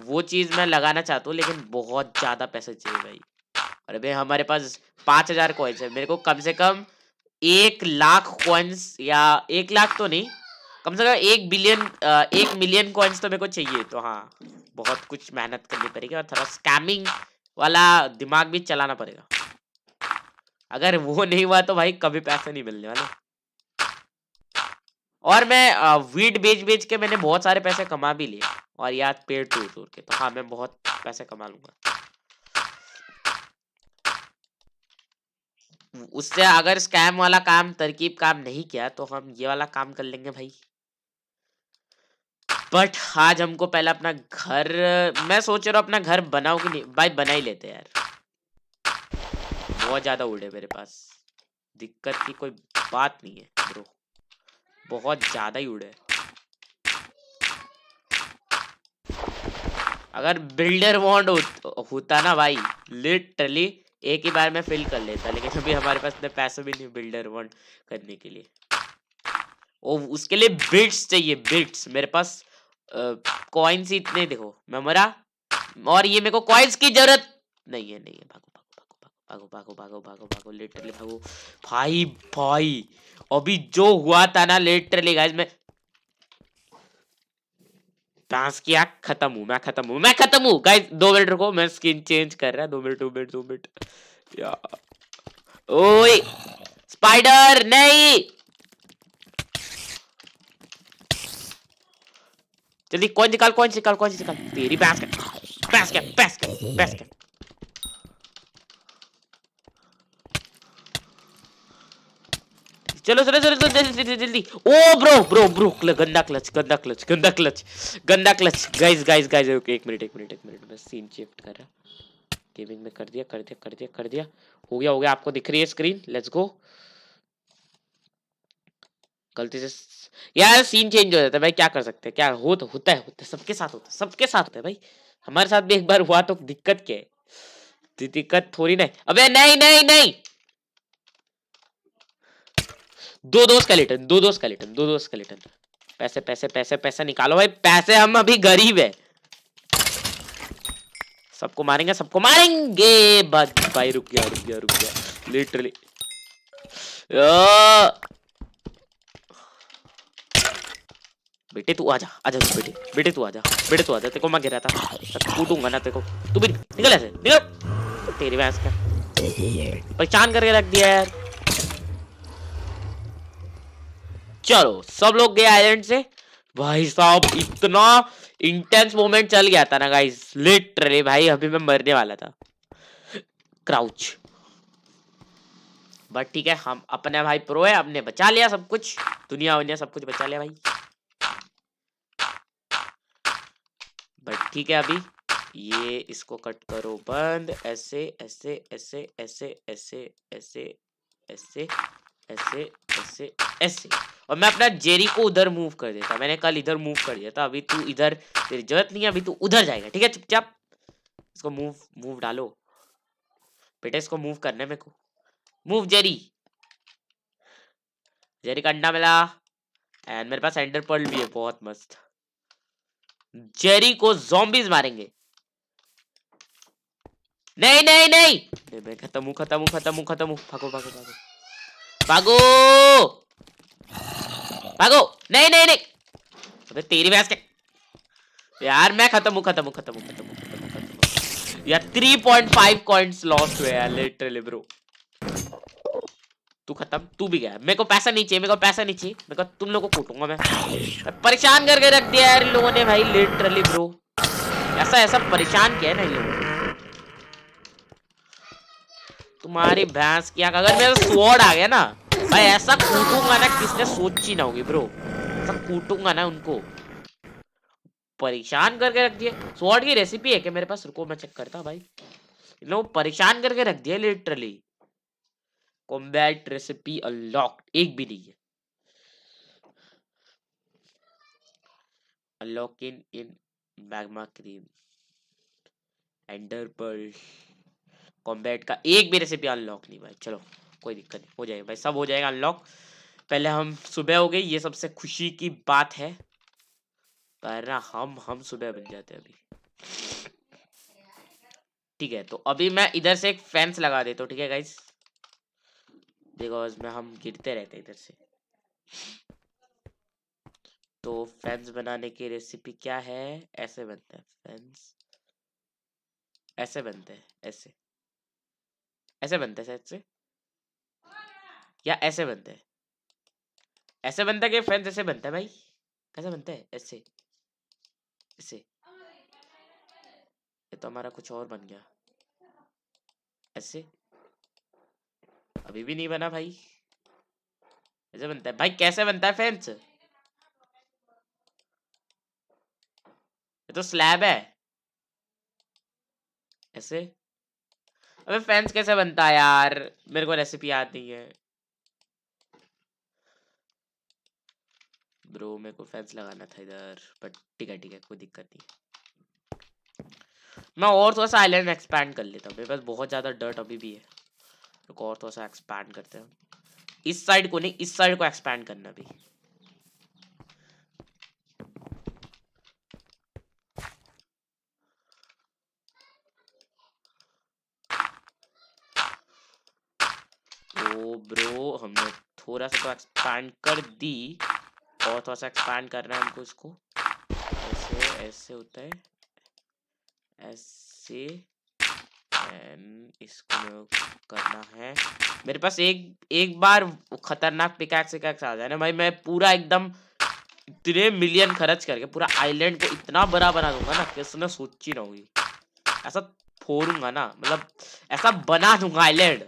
वो चीज़ मैं लगाना चाहता हूँ लेकिन बहुत ज़्यादा पैसे चाहिए भाई और भाई हमारे पास पाँच हज़ार है मेरे को कम से कम एक लाख क्वेंस या एक लाख तो नहीं कम से कम एक बिलियन एक मिलियन कॉइन्स तो मेरे को चाहिए तो हाँ बहुत कुछ मेहनत करनी पड़ेगी और थोड़ा स्कैमिंग वाला दिमाग भी चलाना पड़ेगा अगर वो नहीं हुआ तो भाई कभी पैसे नहीं मिलने वाले और मैं वीट बेच बेच के मैंने बहुत सारे पैसे कमा भी लिए और याद पेड़ टूर टूर के तो हाँ मैं बहुत पैसे कमा लूंगा उससे अगर स्कैम वाला काम तरकीब काम नहीं किया तो हम ये वाला काम कर लेंगे भाई बट आज हमको पहले अपना घर मैं सोच रहा हूँ अपना घर बनाओ कि नहीं भाई बना ही लेते यार बहुत ज़्यादा उड़े मेरे पास दिक्कत की कोई बात नहीं है ब्रो बहुत ज़्यादा ही उड़े अगर बिल्डर वॉन्ड होता ना भाई लिटरली एक ही बार में फिल कर लेता लेकिन अभी हमारे पास इतने पैसे भी नहीं बिल्डर वॉन्ड करने के लिए और उसके लिए बिट्स चाहिए बिट्स मेरे पास कॉइन्स ही इतने देखो मैं मरा और ये मेरे को कॉइन्स की जरूरत नहीं है नहीं है भागो भागो भागो भागो भागो भागो भागो भागो भागो भागो लिटरली भाई भाई अभी जो हुआ था ना लिटरली गाइस मैं डांस किया खत्म हूँ मैं खत्म हूँ मैं खत्म हूँ गाइस दो मिनट रुको मैं स्किन चेंज कर रहा दो मिनट दो मिनट दो मिनट या ओए स्पाइडर नहीं जल्दी कॉइन निकाल कॉइन निकाल कॉइन निकाल तेरी बैस्केट बैस्केट बैस्केट बैस्केट चलो चलो चलो चलो जल्दी जल्दी ओ ब्रो ब्रो ब्रो गंदा क्लच गंदा क्लच गंदा क्लच गंदा clutch guys guys guys okay एक मिनट एक मिनट एक मिनट मैं सीन शिफ्ट कर रहा गेमिंग में कर दिया कर दिया कर दिया कर दिया हो गया हो गया आपको दिख रही है स्क्रीन लेट्स गो गलती से यार सीन चेंज हो जाता है भाई क्या कर सकते हैं क्या हो तो होता है होता है सबके साथ होता है सबके साथ होता है भाई हमारे साथ भी एक बार हुआ तो दिक्कत क्या है दिक्कत थोड़ी नहीं अबे नहीं नहीं नहीं दो दो स्केलेटन दो दो स्केलेटन दो दो स्केलेटन पैसे पैसे पैसे पैसे निकालो भाई पैसे हम अभी गरीब है सबको मारेंगे सबको मारेंगे बस भाई रुक गया रुक गया रुक गया लिटरली बेटे तू आजा आजा तू बेटे बेटे तू आजा बेटे तू आजा तेरे को मैं गिरा था कूटूंगा ना तेरे को तू भी निकल ऐसे निकल तेरी भैंस का पहचान करके रख दिया यार चलो सब लोग गए आइलैंड से भाई साहब इतना इंटेंस मोमेंट चल गया था ना गाइस लिटरली भाई अभी मैं मरने वाला था क्राउच बट ठीक है हम अपने भाई प्रो है हमने बचा लिया सब कुछ दुनिया वनिया सब कुछ बचा लिया भाई बट ठीक है अभी ये इसको कट करो बंद ऐसे ऐसे ऐसे ऐसे ऐसे ऐसे ऐसे ऐसे ऐसे ऐसे और मैं अपना जेरी को उधर मूव कर देता मैंने कल इधर मूव कर दिया था अभी तू इधर तेरी जरूरत नहीं है अभी तू उधर जाएगा ठीक है चुपचाप इसको मूव मूव डालो बेटे इसको मूव करने मेरे को मूव जेरी जेरी का अंडा मिला एंड मेरे पास एंडर पर्ल भी है बहुत मस्त जेरी को जॉम्बीज मारेंगे नहीं नहीं नहीं मैं खत्म हूं खत्म हूं खत्म हूं खत्म हूं भागो भागो भागो भागो भागो नहीं नहीं नहीं अबे तेरी भैंस के यार मैं खत्म हूं खत्म हूं खत्म हूं खत्म हूं खत्म हूं यार 3.5 कॉइंस लॉस्ट हुए यार लिटरली ब्रो तू खत्म तू भी गया मेरे को पैसा नहीं चाहिए मेरे को पैसा नहीं चाहिए मेरे को तुम लोगों को कूटूंगा मैं परेशान करके रख दिया यार लोगों ने भाई लिटरली ब्रो ऐसा ऐसा परेशान किया है ना लोगों तुम्हारी भैंस की अगर मेरा स्वॉर्ड आ गया ना भाई ऐसा कूटूंगा ना किसने सोची ना होगी ब्रो ऐसा कूटूंगा ना उनको परेशान करके रख दिया स्वॉर्ड की रेसिपी है क्या मेरे पास रुको मैं चेक करता भाई लोग परेशान करके रख दिया लिटरली कॉम्बैट रेसिपी अनलॉक्ड एक भी नहीं है unlock in in magma cream ender पर कॉम्बैट का एक भी रेसिपी अनलॉक नहीं भाई चलो कोई दिक्कत नहीं हो जाएगा भाई सब हो जाएगा अनलॉक पहले हम सुबह हो गए ये सबसे खुशी की बात है पर ना हम हम सुबह बन जाते हैं अभी ठीक है तो अभी मैं इधर से एक फैंस लगा देता हूँ ठीक है गाइस बिकॉज में हम गिरते रहते इधर से तो फ्रेंड्स बनाने की रेसिपी क्या है ऐसे बनते हैं फ्रेंड्स ऐसे बनते हैं ऐसे ऐसे बनते हैं शायद से या ऐसे बनते हैं ऐसे बनता है कि फ्रेंड्स ऐसे बनता है भाई कैसे बनता है ऐसे ऐसे ये तो हमारा कुछ और बन गया ऐसे अभी भी नहीं बना भाई ऐसे बनता है भाई कैसे बनता है फेंस ये तो स्लैब है ऐसे अबे फेंस कैसे बनता है यार मेरे को रेसिपी याद नहीं है ब्रो मेरे को फेंस लगाना था इधर बट ठीक है ठीक है कोई दिक्कत नहीं मैं और थोड़ा सा आइलैंड एक्सपैंड कर लेता हूँ मेरे पास बहुत ज़्यादा डर्ट अभी भी है रुको और थोड़ा सा एक्सपैंड करते हैं इस साइड को नहीं इस साइड को एक्सपैंड करना भी तो ब्रो हमने थोड़ा सा तो एक्सपैंड कर दी और थोड़ा सा एक्सपैंड करना है हमको इसको ऐसे ऐसे होता है ऐसे इसको करना है मेरे पास एक एक बार खतरनाक पिकैक्स विकैक्स आ जाए ना भाई मैं पूरा एकदम इतने मिलियन खर्च करके पूरा आइलैंड को इतना बड़ा बना दूंगा ना किसने सोच ही रहूंगी ऐसा फोड़ूंगा ना मतलब ऐसा बना दूंगा आइलैंड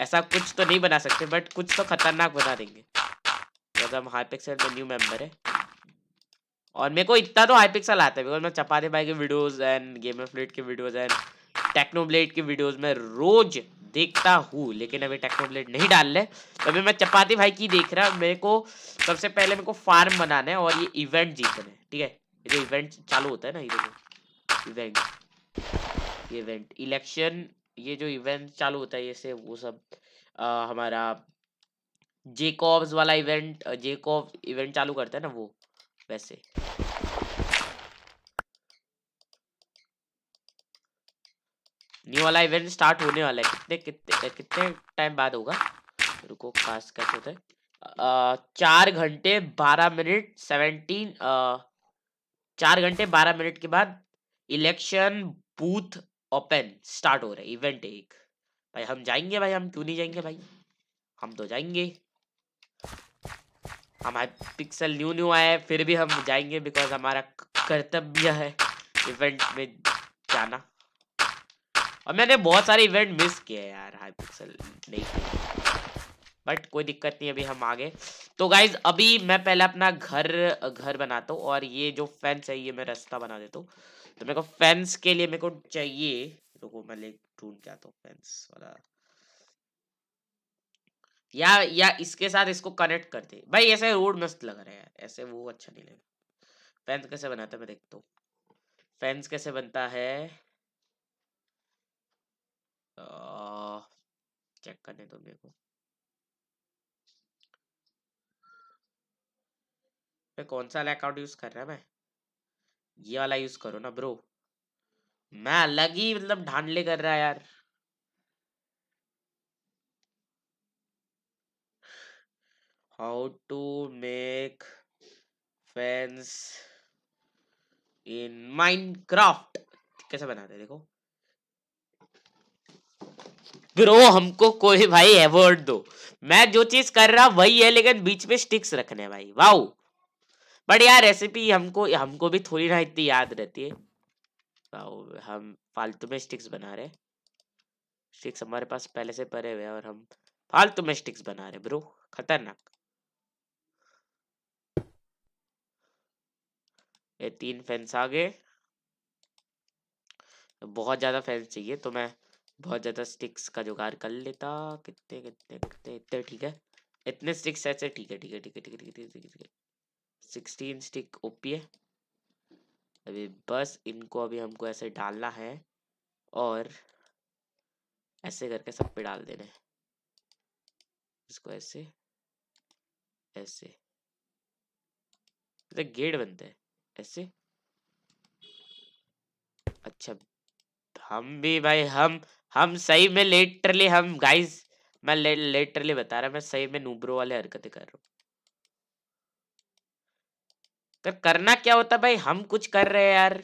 ऐसा कुछ तो नहीं बना सकते बट कुछ तो खतरनाक बना देंगे मतलब हाई में न्यू मेंबर है और मेरे को इतना तो हाई आता है बिकॉज मैं मतलब चपाते भाई के videos and Gamerfleet के वीडियोस एंड टेक्नोब्लेड की वीडियोस में रोज देखता हूँ लेकिन अभी टेक्नोब्लेड नहीं डाल रहे अभी मैं चपाती भाई की देख रहा मेरे को सबसे पहले मेरे को फार्म बनाना है और ये इवेंट जीतना है ठीक है ये इवेंट चालू होता है ना ये देखो इवेंट इवेंट इलेक्शन ये जो इवेंट चालू होता है ये से वो सब आ, हमारा जेकॉब्स वाला इवेंट जेकॉब इवेंट चालू करता है ना वो वैसे न्यू वाला इवेंट स्टार्ट होने वाला है कितने कितने कितने टाइम बाद होगा रुको पास कैसे होता है चार घंटे बारह मिनट सेवनटीन चार घंटे बारह मिनट के बाद इलेक्शन बूथ ओपन स्टार्ट हो रहा है इवेंट एक भाई हम जाएंगे भाई हम क्यों नहीं जाएंगे भाई हम तो जाएंगे हमारे पिक्सल न्यू न्यू आया है फिर भी हम जाएंगे बिकॉज हमारा कर्तव्य है इवेंट में जाना और मैंने बहुत सारे इवेंट मिस किए यार हाई पिक्सल नहीं बट कोई दिक्कत नहीं अभी हम आगे तो गाइज अभी मैं पहले अपना घर घर बनाता हूँ और ये जो फेंस है ये मैं रास्ता बना देता हूँ तो मेरे को फेंस के लिए मेरे को चाहिए रुको मैं ले ढूंढ जाता हूँ फेंस वाला या या इसके साथ इसको कनेक्ट कर दे भाई ऐसे रोड मस्त लग रहा है ऐसे वो अच्छा नहीं लगे फेंस कैसे बनाता है मैं देखता हूँ फेंस कैसे बनता है चेक करने दो मेरे को मैं कौन सा वाला अकाउंट यूज कर रहा है मैं ये वाला यूज करो ना ब्रो मैं अलग ही मतलब ढांडले कर रहा है यार how to make fence in Minecraft कैसे बनाते देखो ब्रो हमको कोई भाई अवॉर्ड दो मैं जो चीज कर रहा वही है लेकिन बीच में स्टिक्स रखने भाई वाओ बट यार रेसिपी हमको हमको भी थोड़ी ना इतनी याद रहती है वाओ हम फालतू में स्टिक्स बना रहे स्टिक्स हमारे पास पहले से परे हुए और हम फालतू में स्टिक्स बना रहे ब्रो खतरनाक ये तीन फैंस आ गए बहुत ज्यादा फैंस चाहिए तो मैं बहुत ज़्यादा स्टिक्स का जुगाड़ कर लेता कितने कितने कितने इतने ठीक है इतने स्टिक्स ऐसे ठीक है ठीक है ठीक है ठीक है ठीक है ठीक है सिक्सटीन स्टिक ओपी है अभी बस इनको अभी हमको ऐसे डालना है और ऐसे करके सब पे डाल देना है इसको ऐसे ऐसे तो गेट बनते हैं ऐसे अच्छा हम भी भाई हम हम सही में लेटरली हम गाइस मैं ले, लेटरली बता रहा मैं सही में नूब्रो वाले हरकतें कर रहा हूँ कर करना क्या होता भाई हम कुछ कर रहे हैं यार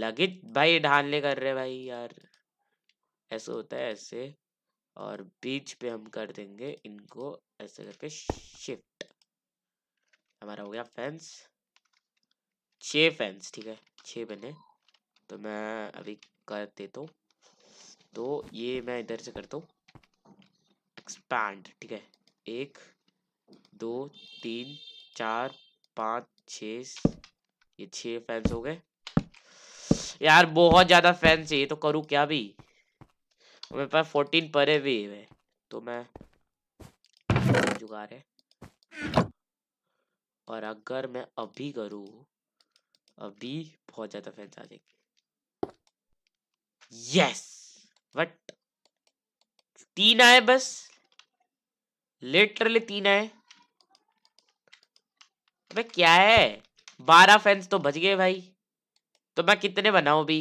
लगित भाई ढालने कर रहे भाई यार ऐसे होता है ऐसे और बीच पे हम कर देंगे इनको ऐसे करके शिफ्ट हमारा हो गया फैंस छ फैंस ठीक है छ बने तो मैं अभी कर देता तो, हूँ तो ये मैं इधर से करता हूँ एक्सपैंड ठीक है एक दो तीन चार पाँच छ ये छः फैंस हो गए यार बहुत ज़्यादा फैंस है ये तो करूँ क्या भी मेरे पास फोर्टीन परे भी है तो मैं जुगाड़ है और अगर मैं अभी करूँ अभी बहुत ज़्यादा फैंस आ जाएंगे यस वट तीन आए बस लिटरली तीन आए अबे क्या है बारह फैंस तो बच गए भाई तो मैं कितने बनाऊ भी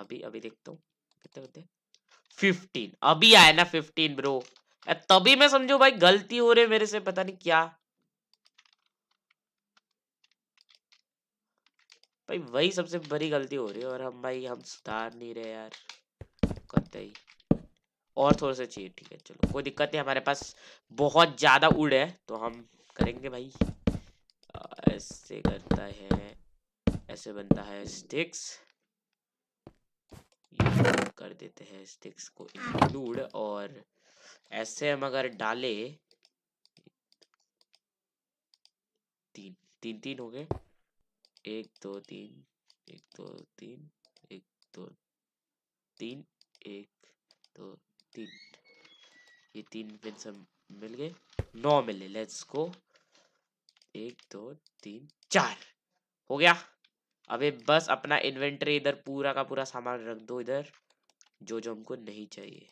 अभी अभी देखता हूँ कितने होते हैं फिफ्टीन अभी आए ना फिफ्टीन ब्रो तभी मैं समझू भाई गलती हो रही मेरे से पता नहीं क्या भाई वही सबसे बड़ी गलती हो रही है और हम भाई हम सुधार नहीं रहे यार कतई और थोड़े से चाहिए ठीक है चलो कोई दिक्कत नहीं हमारे पास बहुत ज़्यादा उड़ है तो हम करेंगे भाई ऐसे करता है ऐसे बनता है स्टिक्स कर देते हैं स्टिक्स को इंक्लूड और ऐसे हम अगर डाले तीन तीन तीन हो गए एक दो तीन एक दो तीन एक दो तीन एक दो तीन ये तीन पिन सब मिल गए नौ मिले लेट्स गो एक दो तीन चार हो गया अबे बस अपना इन्वेंटरी इधर पूरा का पूरा सामान रख दो इधर जो जो हमको नहीं चाहिए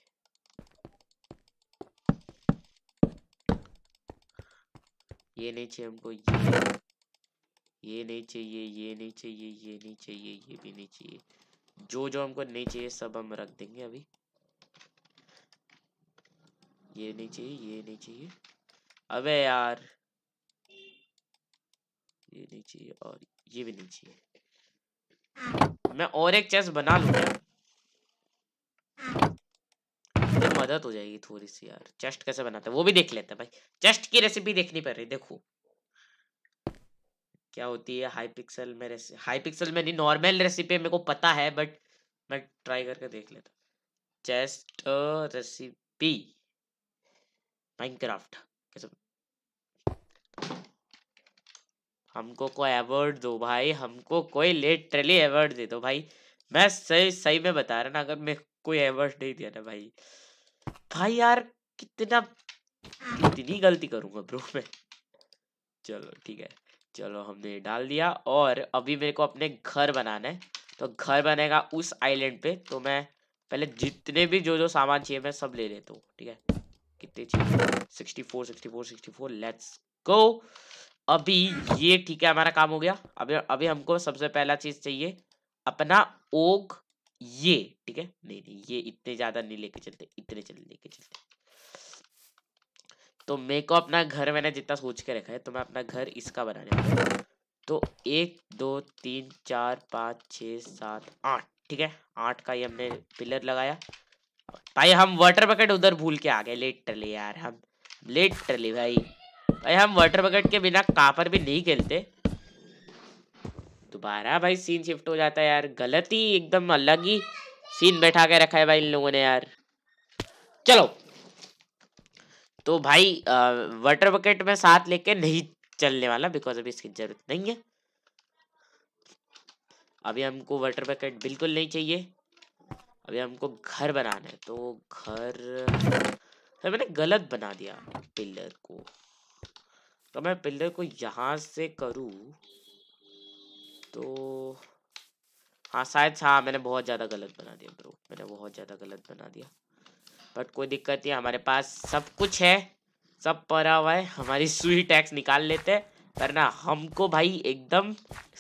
ये नहीं चाहिए हमको ये ये नहीं चाहिए ये नहीं चाहिए ये नहीं चाहिए ये भी नहीं चाहिए जो जो हमको नहीं चाहिए सब हम रख देंगे अभी ये नहीं चाहिए ये नहीं चाहिए अबे यार ये नहीं चाहिए और ये भी नहीं चाहिए मैं और एक चेस बना लूंगा मदद हो जाएगी थोड़ी सी यार चेस्ट कैसे बनाते हैं वो भी देख लेते हैं भाई चेस्ट की रेसिपी देखनी पड़ रही देखो क्या होती है हाई पिक्सल में रेसिपी हाई पिक्सल में नहीं नॉर्मल रेसिपी मेरे को पता है बट मैं ट्राई करके देख लेता चेस्ट रेसिपी माइनक्राफ्ट कैसे हमको कोई अवार्ड दो भाई हमको कोई लिटरली अवार्ड दे दो भाई मैं सही सही में बता रहा ना अगर मैं कोई अवार्ड नहीं दिया ना भाई भाई यार कितना कितनी गलती करूंगा ब्रो मैं चलो ठीक है चलो हमने डाल दिया और अभी मेरे को अपने घर बनाना है तो घर बनेगा उस आइलैंड पे तो मैं पहले जितने भी जो जो सामान चाहिए मैं सब ले लेता हूँ ठीक है कितने चाहिए sixty four sixty four sixty four let's go अभी ये ठीक है हमारा काम हो गया अभी अभी हमको सबसे पहला चीज़ चाहिए अपना ओग ये ठीक है नहीं नहीं ये इतने ज्यादा नहीं लेके चलते इतने चले लेके चलते तो मेरे को अपना घर मैंने जितना सोच के रखा है तो मैं अपना घर इसका बनाने वाला तो एक दो तीन चार पाँच छ सात आठ ठीक है आठ का ही हमने पिलर लगाया भाई हम वाटर बकेट उधर भूल के आ गए लेट टली यार हम लेट टली भाई भाई हम वाटर बकेट के बिना कापर भी नहीं खेलते दोबारा भाई सीन शिफ्ट हो जाता है यार गलती एकदम अलग ही सीन बैठा के रखा है भाई इन लोगों ने यार चलो तो भाई आ, वाटर बकेट में साथ लेके नहीं चलने वाला बिकॉज अभी इसकी जरूरत नहीं है अभी हमको वाटर बकेट बिल्कुल नहीं चाहिए अभी हमको घर बनाना है तो घर तो मैंने गलत बना दिया पिलर को तो मैं पिलर को यहां से करूँ तो हाँ शायद हाँ मैंने बहुत ज़्यादा गलत बना दिया ब्रो मैंने बहुत ज़्यादा गलत बना दिया बट कोई दिक्कत नहीं हमारे पास सब कुछ है सब परा हुआ है हमारी सुई टैक्स निकाल लेते हैं ना हमको भाई एकदम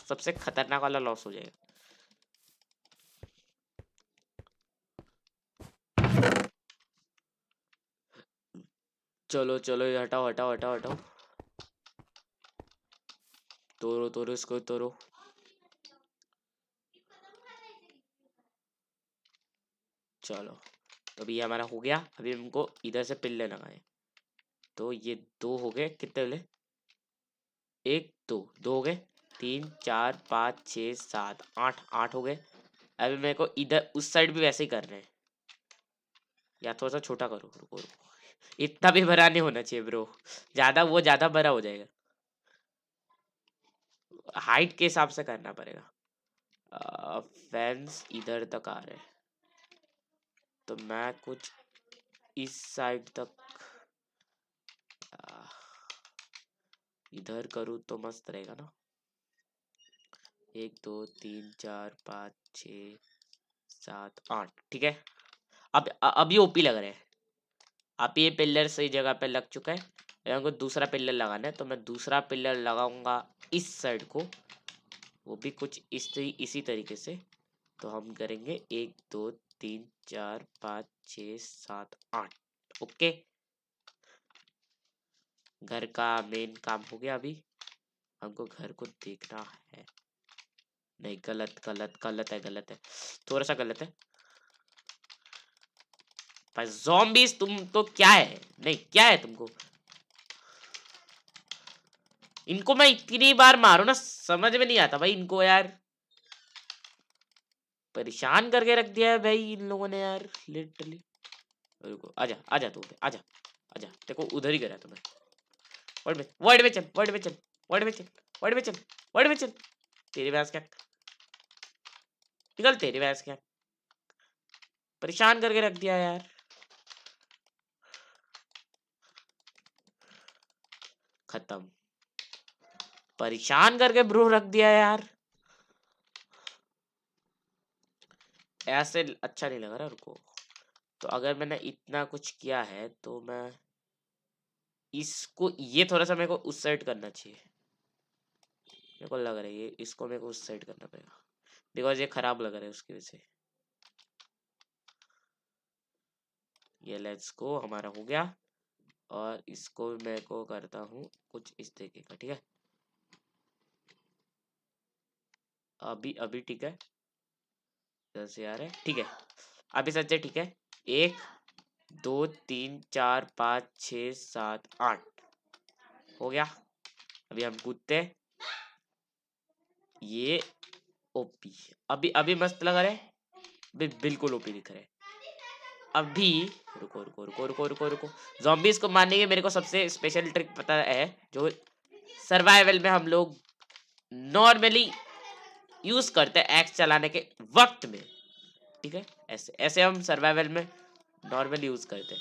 सबसे खतरनाक वाला लॉस हो जाएगा चलो चलो ये हटाओ हटाओ हटाओ हटाओ तोरो तोरो इसको तोरो चलो तो अभी ये हमारा हो गया अभी हमको इधर से पिल्ले लगाए तो ये दो हो गए कितने पिल्ले एक दो दो हो गए तीन चार पाँच छ सात आठ आठ हो गए अभी मेरे को इधर उस साइड भी वैसे ही कर रहे हैं या थोड़ा सा छोटा करो रुको रुको इतना भी भरा नहीं होना चाहिए ब्रो ज़्यादा वो ज़्यादा भरा हो जाएगा हाइट के हिसाब से करना पड़ेगा फेंस इधर तक आ रहे हैं तो मैं कुछ इस साइड तक इधर करूँ तो मस्त रहेगा ना एक दो तीन चार पाँच छ सात आठ ठीक है अब अभी ओपी लग रहे हैं आप ये पिल्लर सही जगह पे लग चुका है यहाँ को दूसरा पिल्लर लगाना है तो मैं दूसरा पिल्लर लगाऊंगा इस साइड को वो भी कुछ इस इसी तरीके से तो हम करेंगे एक दो तीन चार पाँच छ सात आठ ओके घर का मेन काम हो गया अभी हमको घर को देखना है नहीं गलत गलत गलत है गलत है थोड़ा सा गलत है पर तुम तो क्या है नहीं क्या है तुमको इनको मैं इतनी बार मारू ना समझ में नहीं आता भाई इनको यार परेशान करके रख दिया है भाई इन लोगों ने यार लिटरली रुको आजा आजा तू आजा आजा देखो उधर ही गया तुम्हें वर्ड में वर्ड में चल वर्ड में चल वर्ड में चल वर्ड में चल वर्ड में चल तेरे भैंस क्या निकल तेरे भैंस क्या परेशान करके रख दिया यार खत्म परेशान करके ब्रू रख दिया यार ऐसे अच्छा नहीं लग रहा रुको तो अगर मैंने इतना कुछ किया है तो मैं इसको ये थोड़ा सा मेरे को उस साइड करना चाहिए मेरे को लग रहा है ये इसको मेरे को उस साइड करना पड़ेगा बिकॉज ये खराब लग रहा है उसकी वजह से ये लेट्स को हमारा हो गया और इसको मैं को करता हूँ कुछ इस तरीके का ठीक है अभी अभी ठीक है दस है ठीक है अभी सच्चे ठीक है एक दो तीन चार पाँच छ सात आठ हो गया अभी हम कूदते ये ओपी अभी अभी मस्त लगा रहे अभी बिल्कुल ओपी दिख रहे अभी रुको रुको रुको रुको रुको रुको जॉम्बीज को मारने के मेरे को सबसे स्पेशल ट्रिक पता है जो सर्वाइवल में हम लोग नॉर्मली यूज करते हैं एक्स चलाने के वक्त में ठीक है ऐसे ऐसे हम सर्वाइवल में नॉर्मल यूज करते हैं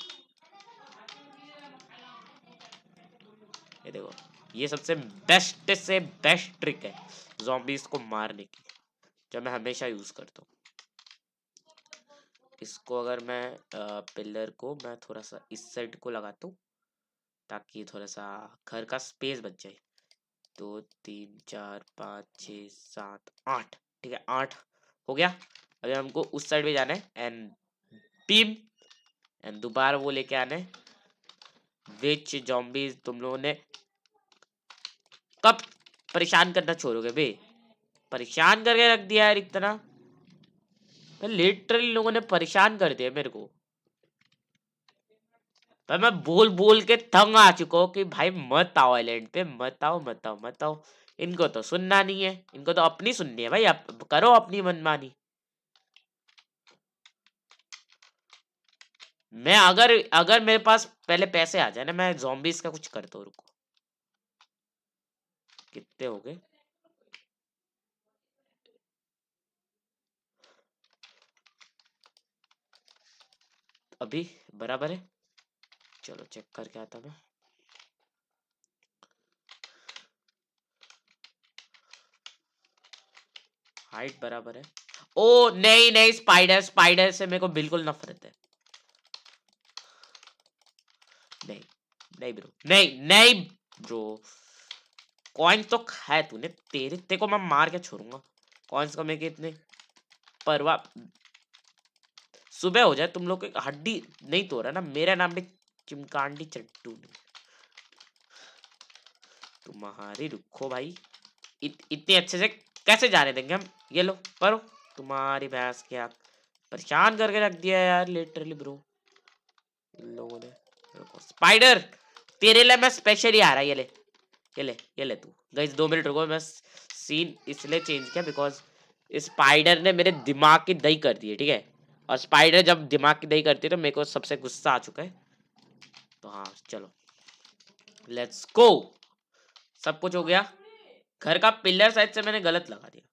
ये देखो ये सबसे बेस्ट से बेस्ट ट्रिक है जॉम्बीज को मारने की जो मैं हमेशा यूज करता हूँ इसको अगर मैं पिलर को मैं थोड़ा सा इस साइड को लगाता हूँ ताकि थोड़ा सा घर का स्पेस बच जाए दो तीन चार पाँच छ सात आठ ठीक है आठ हो गया अभी हमको उस साइड में जाना है एंड पीम एंड दोबारा वो लेके आना है विच जॉम्बीज तुम लोगों ने कब परेशान करना छोड़ोगे बे परेशान करके रख दिया यार इतना लिटरली लोगों ने परेशान कर दिया मेरे को पर मैं बोल बोल के तंग आ चुका हूँ कि भाई मत आओ आइलैंड पे मत आओ मत आओ मत आओ इनको तो सुनना नहीं है इनको तो अपनी सुननी है भाई आप करो अपनी मनमानी मैं अगर अगर मेरे पास पहले पैसे आ जाए ना मैं जॉम्बीज का कुछ करता हूँ रुको कितने हो गए अभी बराबर है चलो चेक करके आता मैं हाइट बराबर है ओ नहीं नहीं स्पाइडर स्पाइडर से मेरे को बिल्कुल नफरत है नहीं नहीं ब्रो नहीं नहीं ब्रो कॉइन्स तो खाए तूने तेरे ते को मैं मार के छोड़ूंगा कॉइन्स को मैं कितने परवा सुबह हो जाए तुम लोग हड्डी नहीं तोड़ा ना मेरा नाम भी चिमकांडी चट्टू ने तुम्हारी तो रुखो भाई इत, इतने अच्छे से कैसे जाने देंगे हम ये लो परो तुम्हारी भैंस की परेशान करके रख दिया यार लिटरली ब्रो लोगों ने स्पाइडर तेरे लिए मैं स्पेशली आ रहा ये ले ये ले ये ले तू गई दो मिनट रुको मैं सीन इसलिए चेंज किया बिकॉज स्पाइडर ने मेरे दिमाग की दही कर दी है ठीक है और स्पाइडर जब दिमाग की दही करती है तो मेरे को सबसे गुस्सा आ चुका है तो हाँ चलो लेट्स गो सब कुछ हो गया घर का पिलर साइड से मैंने गलत लगा दिया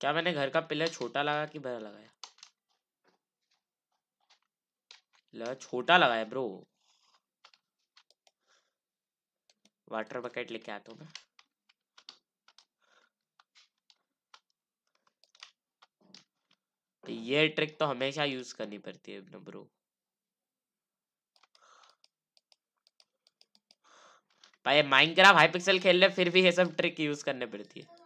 क्या मैंने घर का पिलर छोटा लगा कि बड़ा लगाया छोटा लगाया ब्रो वाटर बकेट लेके आता हूँ मैं तो ये ट्रिक तो हमेशा यूज करनी पड़ती है ब्रो भाई माइनक्राफ्ट हाई पिक्सल खेल ले फिर भी ये सब ट्रिक यूज करने पड़ती है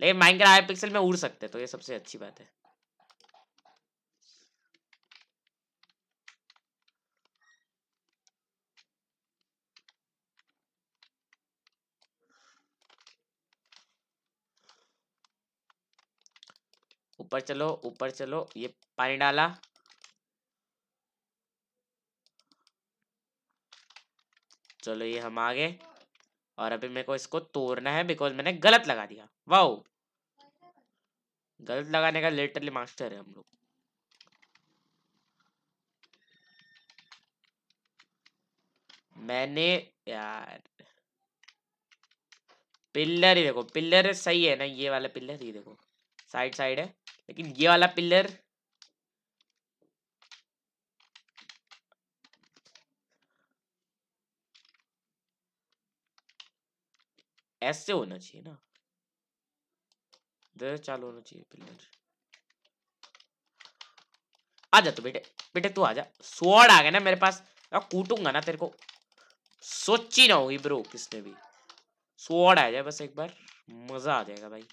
लेकिन माइनक्राफ्ट हाई पिक्सल में उड़ सकते तो ये सबसे अच्छी बात है ऊपर चलो ऊपर चलो ये पानी डाला चलो ये हम आ गए और अभी मेरे को इसको तोड़ना है बिकॉज मैंने गलत लगा दिया वाओ गलत लगाने का लिटरली मास्टर है हम लोग मैंने यार पिल्लर ही देखो पिल्लर सही है ना ये वाला पिल्लर ही देखो साइड साइड है लेकिन ये वाला पिलर ऐसे होना चाहिए ना दर चालू होना चाहिए पिलर आ जा तू बेटे बेटे तू आ जा स्वॉर्ड आ गया ना मेरे पास कूटूंगा ना तेरे को सोची ना होगी ब्रो किसने भी स्वॉर्ड आ जाए बस एक बार मजा आ जाएगा भाई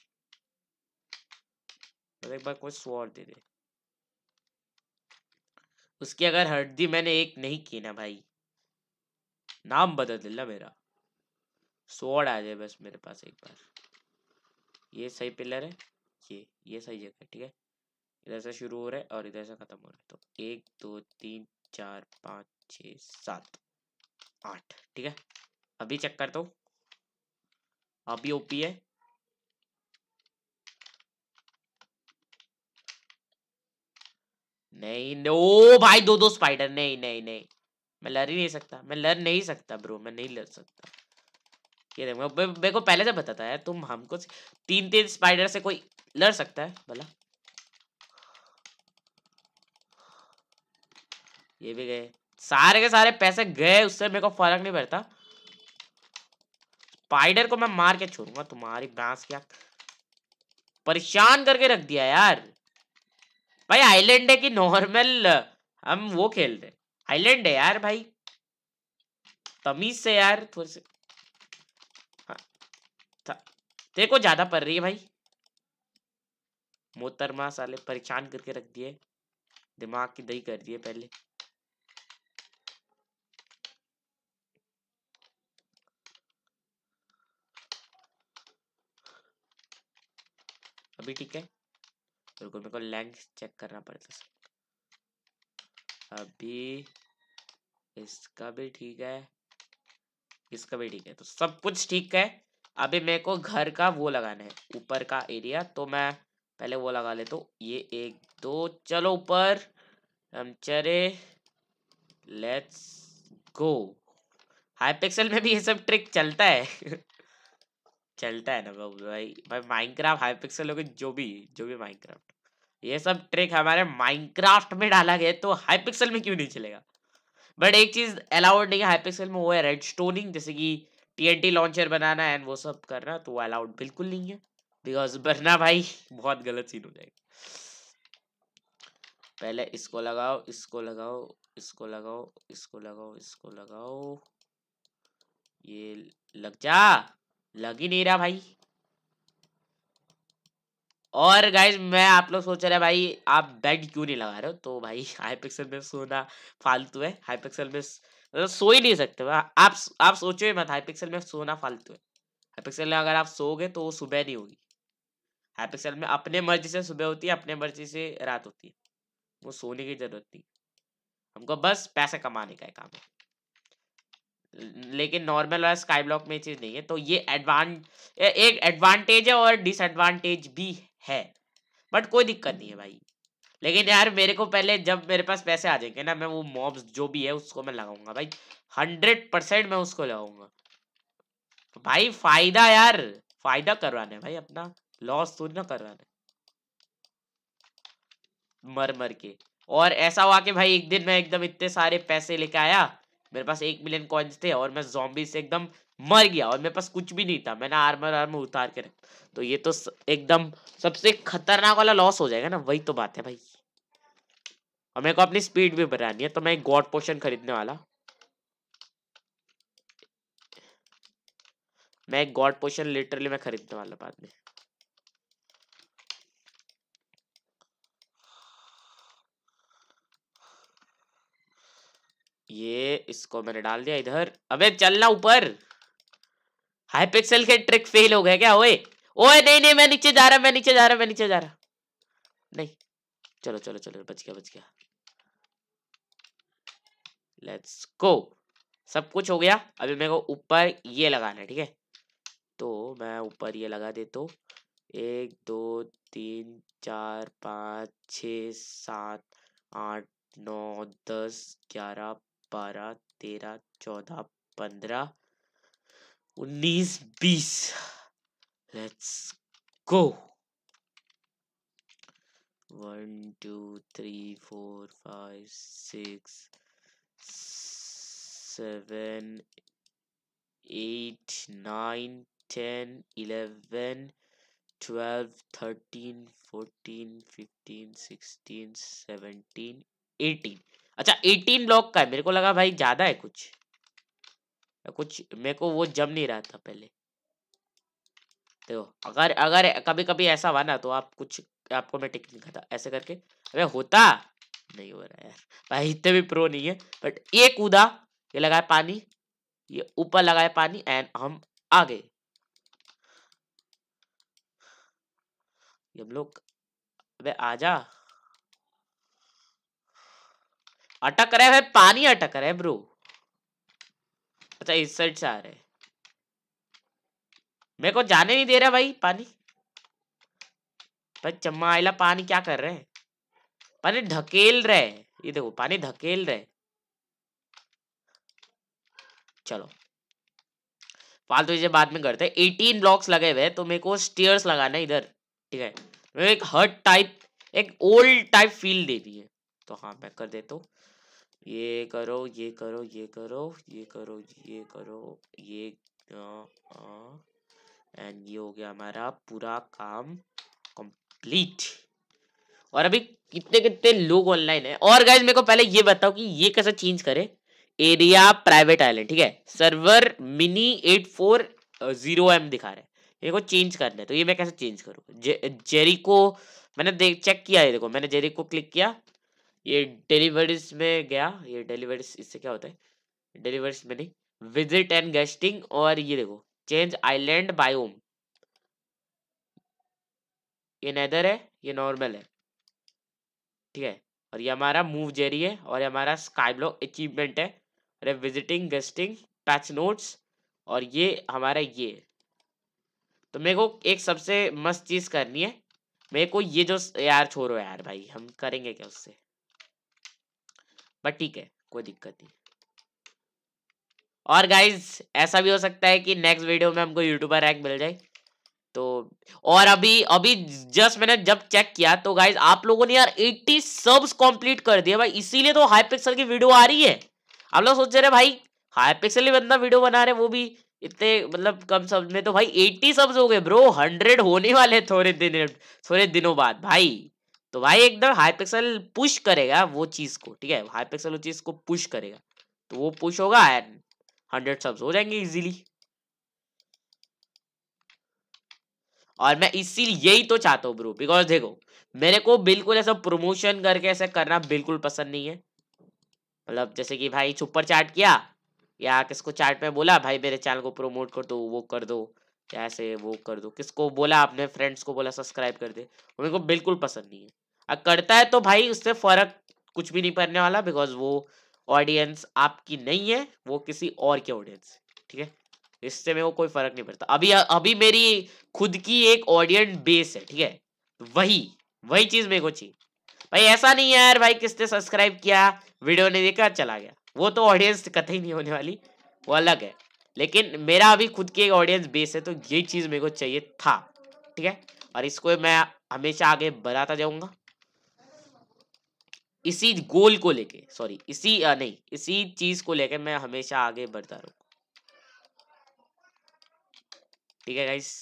और मतलब एक बार कोई स्वर दे दे उसकी अगर हड्डी मैंने एक नहीं की ना भाई नाम बदल दिला मेरा स्वॉर्ड आ जाए बस मेरे पास एक बार ये सही पिलर है ये ये सही जगह ठीक है इधर से शुरू हो रहा है और इधर से खत्म हो रहा है तो एक दो तीन चार पाँच छ सात आठ ठीक है अभी चेक करता हूँ अभी ओपी है नहीं ओ भाई दो दो स्पाइडर नहीं नहीं नहीं मैं लड़ ही नहीं सकता मैं लड़ नहीं सकता ब्रो मैं नहीं लड़ सकता ये देखो मेरे को पहले से बताता है तुम हमको तीन तीन स्पाइडर से कोई लड़ सकता है भला ये भी गए सारे के सारे पैसे गए उससे मेरे को फर्क नहीं पड़ता स्पाइडर को मैं मार के छोड़ूंगा तुम्हारी ब्रांस क्या परेशान करके रख दिया यार भाई आइलैंड है कि नॉर्मल हम वो खेल रहे आइलैंड है यार भाई तमीज से यार थोड़े से हाँ। तेरे को ज्यादा पड़ रही है भाई मोहतरमा साले परेशान करके रख दिए दिमाग की दही कर दिए पहले अभी ठीक है तो रुको मेरे को लेंथ चेक करना पड़ता है अभी इसका भी ठीक है इसका भी ठीक है तो सब कुछ ठीक है अभी मेरे को घर का वो लगाना है ऊपर का एरिया तो मैं पहले वो लगा ले तो, ये एक दो चलो ऊपर हम चले लेट्स गो हाई पिक्सल में भी ये सब ट्रिक चलता है चलता है ना भाई भाई माइनक्राफ्ट हाई पिक्सल हो जो भी जो भी माइनक्राफ्ट ये सब ट्रिक हमारे माइनक्राफ्ट में डाला गया तो हाई पिक्सल में क्यों नहीं चलेगा बट एक चीज अलाउड नहीं है हाई पिक्सल में वो है रेड स्टोनिंग जैसे कि टी लॉन्चर बनाना एंड वो सब करना तो वो अलाउड बिल्कुल नहीं है बिकॉज बनना भाई बहुत गलत सीन हो जाएगा पहले इसको लगाओ इसको लगाओ इसको लगाओ इसको लगाओ इसको लगाओ ये लग जा लग ही नहीं रहा भाई और गाइज मैं आप लोग सोच रहे भाई आप बेड क्यों नहीं लगा रहे हो तो भाई हाई पिक्सल में सोना फालतू है हाई पिक्सल में मतलब सो ही नहीं सकते आप आप सोचो ही मत हाई पिक्सल में सोना फालतू है हाई पिक्सल में अगर आप सोओगे तो वो सुबह नहीं होगी हाई पिक्सल में अपने मर्जी से सुबह होती है अपने मर्जी से रात होती है वो सोने की जरूरत नहीं हमको बस पैसे कमाने का है काम है लेकिन नॉर्मल वाला स्काई ब्लॉक में चीज़ नहीं है तो ये एडवांट एक एडवांटेज है और डिसएडवांटेज भी है बट कोई दिक्कत नहीं है भाई लेकिन यार मेरे को पहले जब मेरे पास पैसे आ जाएंगे ना मैं वो मॉब्स जो भी है उसको मैं लगाऊंगा भाई हंड्रेड परसेंट मैं उसको लगाऊंगा भाई फायदा यार फायदा करवाना है भाई अपना लॉस तो ना करवाने मर मर के और ऐसा हुआ कि भाई एक दिन मैं एकदम इतने सारे पैसे लेके आया मेरे पास एक मिलियन कॉइन्स थे और मैं जॉम्बी से एकदम मर गया और मेरे पास कुछ भी नहीं था मैंने आर्मर आर्मर उतार के रखा तो ये तो एकदम सबसे खतरनाक वाला लॉस हो जाएगा ना वही तो बात है भाई और मेरे को अपनी स्पीड भी बढ़ानी है तो मैं एक गॉड पोशन खरीदने वाला मैं एक गॉड पोशन लिटरली मैं खरीदने वाला बाद में ये इसको मैंने डाल दिया इधर अबे चलना ऊपर हाई पिक्सल के ट्रिक फेल हो गया क्या ओए ओए नहीं नहीं मैं नीचे जा रहा मैं नीचे जा रहा मैं नीचे जा रहा नहीं चलो चलो चलो बच गया बच गया लेट्स गो सब कुछ हो गया अभी मेरे को ऊपर ये लगाना है ठीक है तो मैं ऊपर ये लगा देता तो, एक दो तीन चार पाँच छ सात आठ नौ दस ग्यारह बारह तेरह चौदह पंद्रह उन्नीस बीस let's go one two three four five six seven eight nine ten eleven twelve thirteen fourteen fifteen sixteen seventeen eighteen अच्छा एटीन ब्लॉक का है मेरे को लगा भाई ज्यादा है कुछ कुछ मेरे को वो जम नहीं रहा था पहले देखो तो अगर अगर कभी कभी ऐसा हुआ ना तो आप कुछ आपको मैं टिक नहीं खाता ऐसे करके अरे होता नहीं हो रहा यार भाई इतने भी प्रो नहीं है बट ये कूदा ये लगाए पानी ये ऊपर लगाए पानी एंड हम आ गए हम लोग अबे आजा अटक रहे है पानी अटक रहे ब्रो अच्छा इस साइड से आ रहे मेरे को जाने नहीं दे रहा भाई पानी भाई चम्मा आइला पानी क्या कर रहे हैं पानी ढकेल रहे है ये देखो पानी ढकेल रहे चलो फालतू चीजें बाद में करते हैं एटीन ब्लॉक्स लगे हुए तो मेरे को स्टेयर्स लगाना है इधर ठीक है एक हट टाइप एक ओल्ड टाइप फील दे रही है तो हाँ मैं कर देता हूँ ये करो ये करो ये करो ये करो ये करो ये एंड ये हो गया हमारा पूरा काम कंप्लीट और अभी कितने कितने लोग ऑनलाइन है और गाइज मेरे को पहले ये बताओ कि ये कैसे चेंज करें एरिया प्राइवेट आइलैंड ठीक है server mini eight four zero M दिखा रहे है मेरे को चेंज करना है तो ये मैं कैसे चेंज करूँ जे, जेरी को मैंने देख चेक किया है देखो मैंने जेरी को क्लिक किया ये डिलीवरीज में गया ये डिलीवरीज इससे क्या होता है डिलीवरीज में नहीं विजिट एंड गेस्टिंग और ये देखो चेंज आइलैंड बायोम ये नेदर है ये नॉर्मल है ठीक है और ये हमारा मूव जेरी है और ये हमारा स्काई ब्लॉक अचीवमेंट है और ये विजिटिंग गेस्टिंग पैच नोट्स और ये हमारा ये है तो मेरे को एक सबसे मस्त चीज़ करनी है मेरे को ये जो यार छोड़ो यार भाई हम करेंगे क्या उससे बट ठीक है कोई दिक्कत नहीं और गाइज ऐसा भी हो सकता है कि नेक्स्ट वीडियो में हमको यूट्यूबर रैंक मिल जाए तो और अभी अभी जस्ट मैंने जब चेक किया तो गाइज आप लोगों ने यार 80 सब्स कंप्लीट कर दिए भाई इसीलिए तो हाई पिक्सल की वीडियो आ रही है आप लोग सोच रहे भाई हाई पिक्सल ही बंदा वीडियो बना रहे वो भी इतने मतलब कम सब्स में तो भाई 80 सब्स हो गए ब्रो 100 होने वाले थोड़े दिन थोड़े दिनों बाद भाई तो भाई एकदम हाई पिक्सल पुश करेगा वो चीज को ठीक है हाई पिक्सल चीज को पुश करेगा तो वो पुश होगा एंड हंड्रेड सब्स हो जाएंगे इजीली और मैं इसीलिए यही तो चाहता हूँ ब्रो बिकॉज देखो मेरे को बिल्कुल ऐसा प्रमोशन करके ऐसा करना बिल्कुल पसंद नहीं है मतलब जैसे कि भाई छुपर चार्ट किया या किसको चार्ट में बोला भाई मेरे चैनल को प्रमोट कर दो वो कर दो या ऐसे वो कर दो किसको बोला अपने फ्रेंड्स को बोला सब्सक्राइब कर दे मेरे को बिल्कुल पसंद नहीं है करता है तो भाई उससे फर्क कुछ भी नहीं पड़ने वाला बिकॉज वो ऑडियंस आपकी नहीं है वो किसी और के ऑडियंस ठीक है इससे में वो कोई फर्क नहीं पड़ता अभी अभी मेरी खुद की एक ऑडियंस बेस है ठीक है वही वही चीज मेरे को चाहिए भाई ऐसा नहीं है यार भाई किसने सब्सक्राइब किया वीडियो ने देखा चला गया वो तो ऑडियंस कतई नहीं होने वाली वो अलग है लेकिन मेरा अभी खुद की एक ऑडियंस बेस है तो ये चीज़ मेरे को चाहिए था ठीक है और इसको मैं हमेशा आगे बढ़ाता जाऊंगा इसी गोल को लेके सॉरी इसी आ, नहीं इसी चीज को लेके मैं हमेशा आगे बढ़ता रहूँ ठीक है guys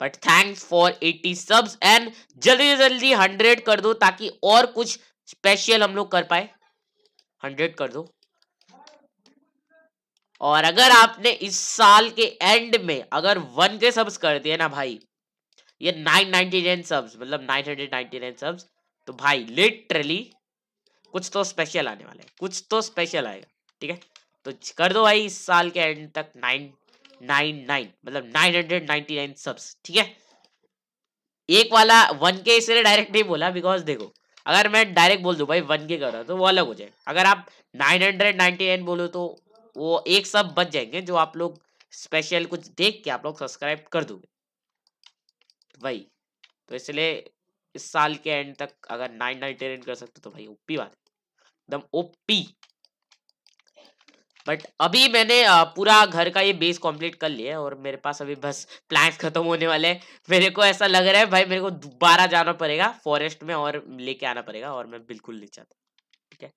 but thanks for 80 subs and जल्दी से जल्दी 100 कर दो ताकि और कुछ स्पेशल हम लोग कर पाए 100 कर दो और अगर आपने इस साल के एंड में अगर वन के सब्स कर दिए ना भाई ये 999 सब्स मतलब 999 सब्स तो भाई लिटरली कुछ तो स्पेशल आने वाला है कुछ तो स्पेशल आएगा ठीक है तो कर दो भाई इस साल के एंड तक नाइन नाइन नाइन मतलब nine hundred ninety nine subs ठीक है एक वाला वन के इसलिए डायरेक्ट नहीं बोला बिकॉज देखो अगर मैं डायरेक्ट बोल दू भाई वन के कर रहा तो वो अलग हो जाए अगर आप नाइन हंड्रेड नाइनटी नाइन बोलो तो वो एक सब बच जाएंगे जो आप लोग स्पेशल कुछ देख के आप लोग सब्सक्राइब कर दोगे भाई तो इसलिए इस साल के एंड तक अगर नाइन नाइन टेन कर सकते तो भाई ओपी बात एकदम ओपी बट अभी मैंने पूरा घर का ये बेस कंप्लीट कर लिया है और मेरे पास अभी बस प्लांट्स खत्म होने वाले हैं मेरे को ऐसा लग रहा है भाई मेरे को दोबारा जाना पड़ेगा फॉरेस्ट में और लेके आना पड़ेगा और मैं बिल्कुल नहीं चाहता ठीक है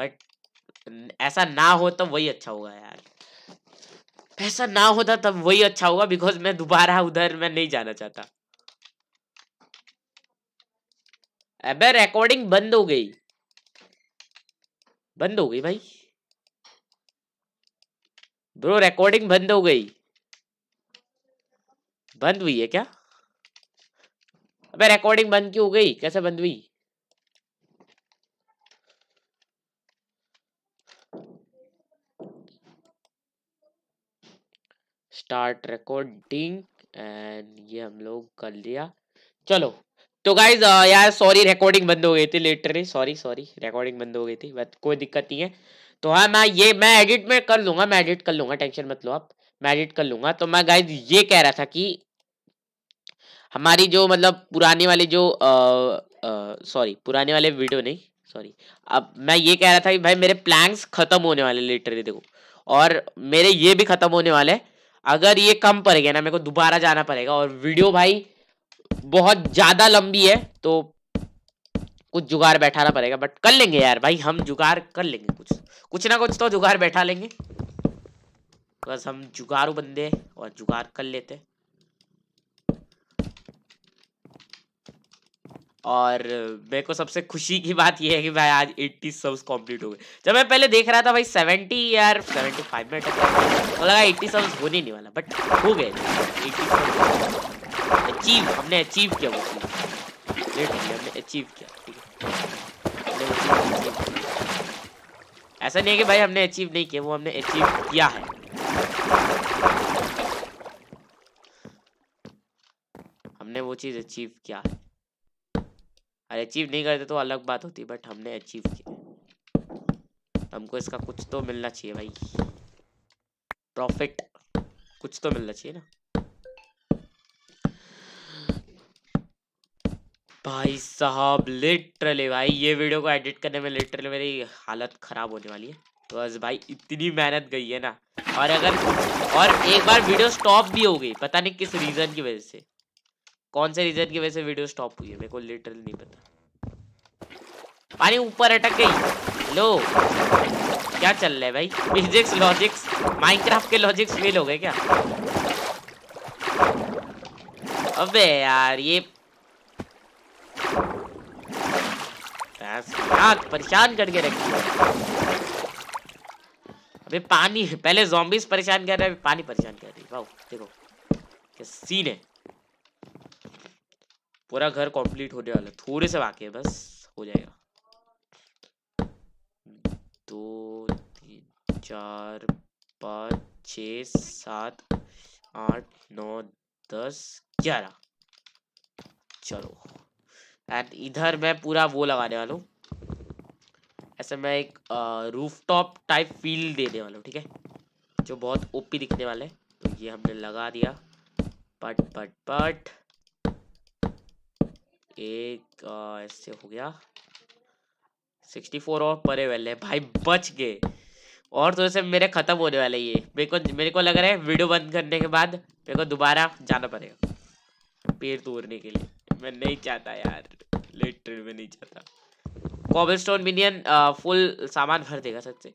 बट ऐसा ना हो तो वही अच्छा होगा यार ऐसा ना होता तब वही अच्छा होगा बिकॉज मैं दोबारा उधर मैं नहीं जाना चाहता अबे रिकॉर्डिंग बंद हो गई बंद हो गई भाई ब्रो रिकॉर्डिंग बंद हो गई बंद हुई है क्या अबे रिकॉर्डिंग बंद क्यों हो गई कैसे बंद हुई स्टार्ट रिकॉर्डिंग एंड ये हम लोग कर लिया चलो तो गाइज uh, यार सॉरी रिकॉर्डिंग बंद हो गई थी लेटरली सॉरी सॉरी रिकॉर्डिंग बंद हो गई थी बट कोई दिक्कत नहीं है तो हाँ मैं ये मैं एडिट में कर लूंगा मैं एडिट कर लूंगा टेंशन मत लो आप मैं एडिट कर लूंगा तो मैं गाइज ये कह रहा था कि हमारी जो मतलब uh, uh, पुराने वाले जो सॉरी पुराने वाले वीडियो नहीं सॉरी अब मैं ये कह रहा था कि भाई मेरे प्लैंक्स ख़त्म होने वाले लेटरली देखो और मेरे ये भी ख़त्म होने वाले अगर ये कम पड़ेगा ना मेरे को दोबारा जाना पड़ेगा और वीडियो भाई बहुत ज़्यादा लंबी है तो कुछ जुगाड़ बैठाना पड़ेगा बट कर लेंगे यार भाई हम जुगाड़ कर लेंगे कुछ कुछ ना कुछ तो जुगाड़ बैठा लेंगे बस हम जुगाड़ू बंदे और जुगाड़ कर लेते और मेरे को सबसे खुशी की बात यह है कि भाई आज 80 सब्स कंप्लीट हो गए जब मैं पहले देख रहा था भाई 70 यार 75 मिनट तो लगा 80 सब्स होने नहीं वाला बट हो गए 80 सब्स अचीव हमने अचीव किया वो चीज लेट हमने अचीव किया ठीक है ऐसा नहीं है कि भाई हमने अचीव नहीं किया वो हमने अचीव किया है हमने वो चीज़ अचीव किया है अरे अचीव नहीं करते तो अलग बात होती बट हमने अचीव किया हमको इसका कुछ तो मिलना चाहिए भाई प्रॉफिट कुछ तो मिलना चाहिए ना भाई साहब लिटरली भाई ये वीडियो को एडिट करने में लिटरली मेरी हालत ख़राब होने वाली है बस भाई इतनी मेहनत गई है ना और अगर और एक बार वीडियो स्टॉप भी हो गई पता नहीं किस रीज़न की वजह से कौन से रीज़न की वजह से वीडियो स्टॉप हुई है मेरे को लिटरली नहीं पता पानी ऊपर अटक गई लो क्या चल रहा है भाई फिजिक्स लॉजिक्स माइनक्राफ्ट के लॉजिक्स फेल हो गए क्या अबे यार ये आग परेशान करके रखी है अबे पानी पहले जॉम्बिस परेशान कर रहे हैं पानी परेशान कर रही है देखो क्या सीन है पूरा घर कंप्लीट होने वाला थोड़े से बाकी है बस हो जाएगा दो तीन चार पाँच छ सात आठ नौ दस ग्यारह चलो एंड इधर मैं पूरा वो लगाने वाला हूँ ऐसे मैं एक रूफ टॉप टाइप फील देने वाला हूँ ठीक है जो बहुत ओपी दिखने वाले तो ये हमने लगा दिया पट पट पट एक आ, ऐसे हो गया फोर और परे वाले भाई बच गए और तो ऐसे मेरे ख़त्म होने वाले ये मेरे को मेरे को लग रहा है वीडियो बंद करने के बाद मेरे को दोबारा जाना पड़ेगा पेड़ तोड़ने के लिए मैं नहीं चाहता यार लिटरल में नहीं चाहता कॉबलस्टोन मिनियन फुल सामान भर देगा सच से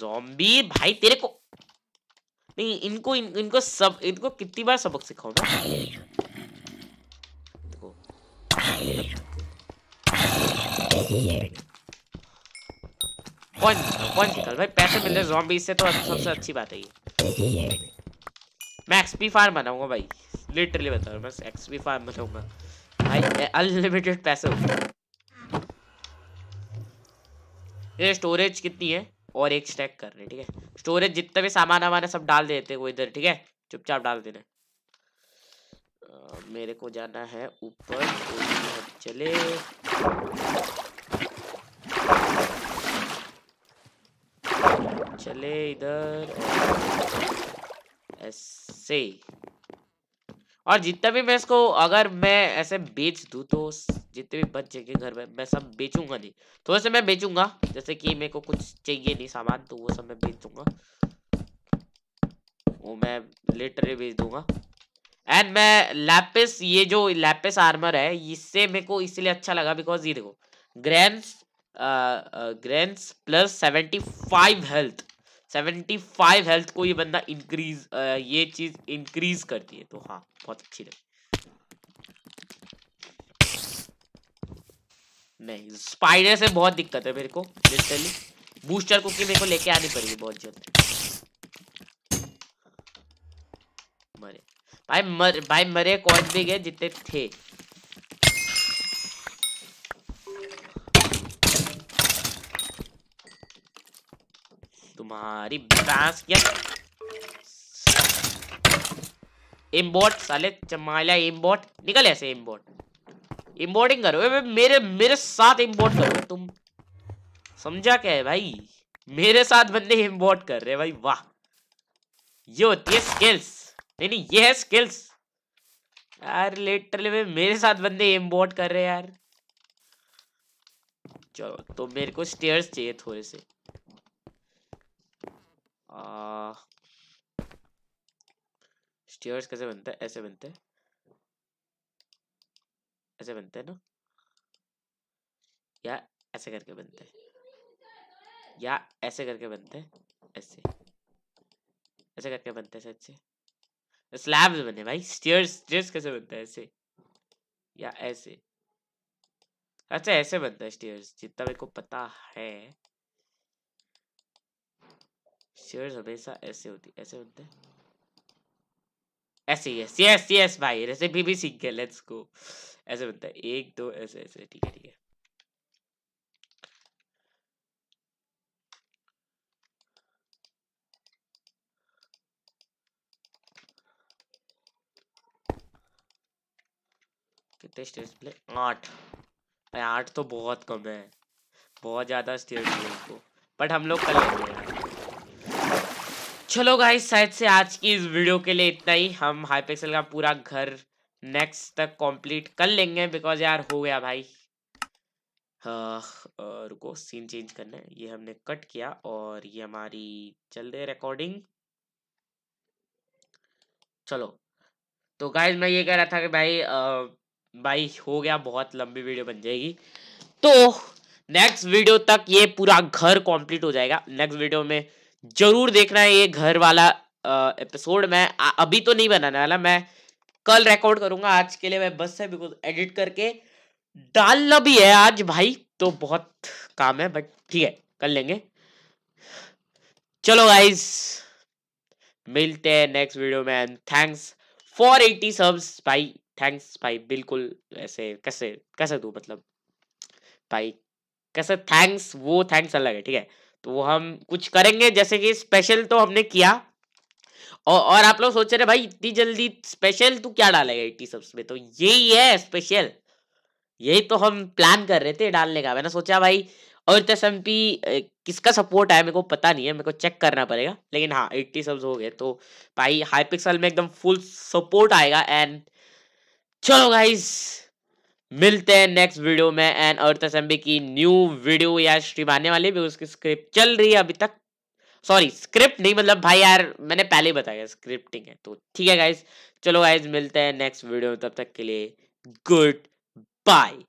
जॉम्बी भाई तेरे को नहीं इनको इन, इनको सब इनको कितनी बार सबक सिखाओ ना कौन कौन निकल भाई पैसे मिल रहे जॉम्बी से तो सबसे अच्छी बात है ये मैं एक्सपी फार्म बनाऊंगा भाई लिटरली बता रहा बस एक्सपी फार्म बनाऊंगा भाई अनलिमिटेड पैसे ये स्टोरेज कितनी है और एक स्टैक कर रहे ठीक है स्टोरेज जितना भी सामान हमारा सब डाल देते वो इधर ठीक है चुपचाप डाल देना मेरे को जाना है ऊपर चले चले इधर ऐसे और जितना भी मैं इसको अगर मैं ऐसे बेच दूँ तो जितने भी बच जाएंगे घर में मैं सब बेचूंगा नहीं तो वैसे मैं बेचूंगा जैसे कि मेरे को कुछ चाहिए नहीं सामान तो वो सब मैं बेच दूंगा वो मैं लेटर बेच दूंगा एंड मैं लैपिस ये जो लैपिस आर्मर है इससे मेरे को इसलिए अच्छा लगा बिकॉज ये देखो grand grand plus seventy health seventy five health को ये बंदा इंक्रीज ये चीज इंक्रीज करती है तो हाँ बहुत अच्छी लगी नहीं स्पाइडर से बहुत दिक्कत है मेरे को लिटरली बूस्टर को मेरे को लेके आनी पड़ेगी बहुत जल्द मरे भाई मर भाई मरे कौन भी गए जितने थे तुम्हारी बास क्या इम्बोट साले चमाला इम्बोट निकल ऐसे इम्बोट इम्बोटिंग करो वे मेरे मेरे साथ इम्बोट करो तुम समझा क्या है भाई मेरे साथ बंदे इम्बोट कर रहे भाई वाह ये होती है स्किल्स नहीं नहीं ये है स्किल्स यार लिटरली वे मेरे साथ बंदे इम्बोट कर रहे यार चलो तो मेरे को स्टेयर्स चाहिए थोड़े से स्टेयर्स कैसे बनते हैं ऐसे बनते हैं ऐसे बनते हैं ना या ऐसे करके बनते हैं या ऐसे करके बनते हैं ऐसे ऐसे करके बनते हैं सच्चे स्लैब्स बने भाई स्टेयर्स स्टेयर्स कैसे बनते हैं ऐसे या ऐसे अच्छा ऐसे बनता है स्टेयर्स जितना मेरे को पता है शेयर्स हमेशा ऐसे होती ऐसे होते ऐसे यस यस यस भाई ऐसे भी भी सीख गए लेट्स गो ऐसे बनता है एक दो ऐसे ऐसे ठीक है ठीक है कितने स्टेज प्ले आठ आठ तो बहुत कम है बहुत ज़्यादा स्टेज प्ले को बट हम लोग कर लेंगे चलो गाइस शायद से आज की इस वीडियो के लिए इतना ही हम हाई का पूरा घर नेक्स्ट तक कंप्लीट कर लेंगे बिकॉज यार हो गया भाई आ, हाँ, रुको सीन चेंज करना है ये हमने कट किया और ये हमारी चल रही है रिकॉर्डिंग चलो तो गाइज मैं ये कह रहा था कि भाई आ, भाई हो गया बहुत लंबी वीडियो बन जाएगी तो नेक्स्ट वीडियो तक ये पूरा घर कॉम्प्लीट हो जाएगा नेक्स्ट वीडियो में जरूर देखना है ये घर वाला एपिसोड मैं अभी तो नहीं बनाने वाला मैं कल रिकॉर्ड करूंगा आज के लिए मैं बस है बिकॉज एडिट करके डालना भी है आज भाई तो बहुत काम है बट ठीक है कर लेंगे चलो गाइज मिलते हैं नेक्स्ट वीडियो में थैंक्स फॉर एटी सब्स भाई थैंक्स भाई बिल्कुल ऐसे कैसे कैसे दू मतलब भाई कैसे थैंक्स वो थैंक्स अलग है ठीक है तो हम कुछ करेंगे जैसे कि स्पेशल तो हमने किया और और आप लोग सोच रहे भाई इतनी जल्दी स्पेशल तू क्या डालेगा एट्टी सब्स में तो यही है स्पेशल यही तो हम प्लान कर रहे थे डालने का मैंने सोचा भाई और तसम्पी किसका सपोर्ट है मेरे को पता नहीं है मेरे को चेक करना पड़ेगा लेकिन हाँ एट्टी सब्स हो गए तो भाई हाई पिक्सल में एकदम फुल सपोर्ट आएगा एंड चलो गाइज़ मिलते हैं नेक्स्ट वीडियो में एंड अर्थ असेंबली की न्यू वीडियो या स्ट्रीम आने वाली भी उसकी स्क्रिप्ट चल रही है अभी तक सॉरी स्क्रिप्ट नहीं मतलब भाई यार मैंने पहले ही बताया स्क्रिप्टिंग है तो ठीक है गाइज चलो गाइज मिलते हैं नेक्स्ट वीडियो में तब तक के लिए गुड बाय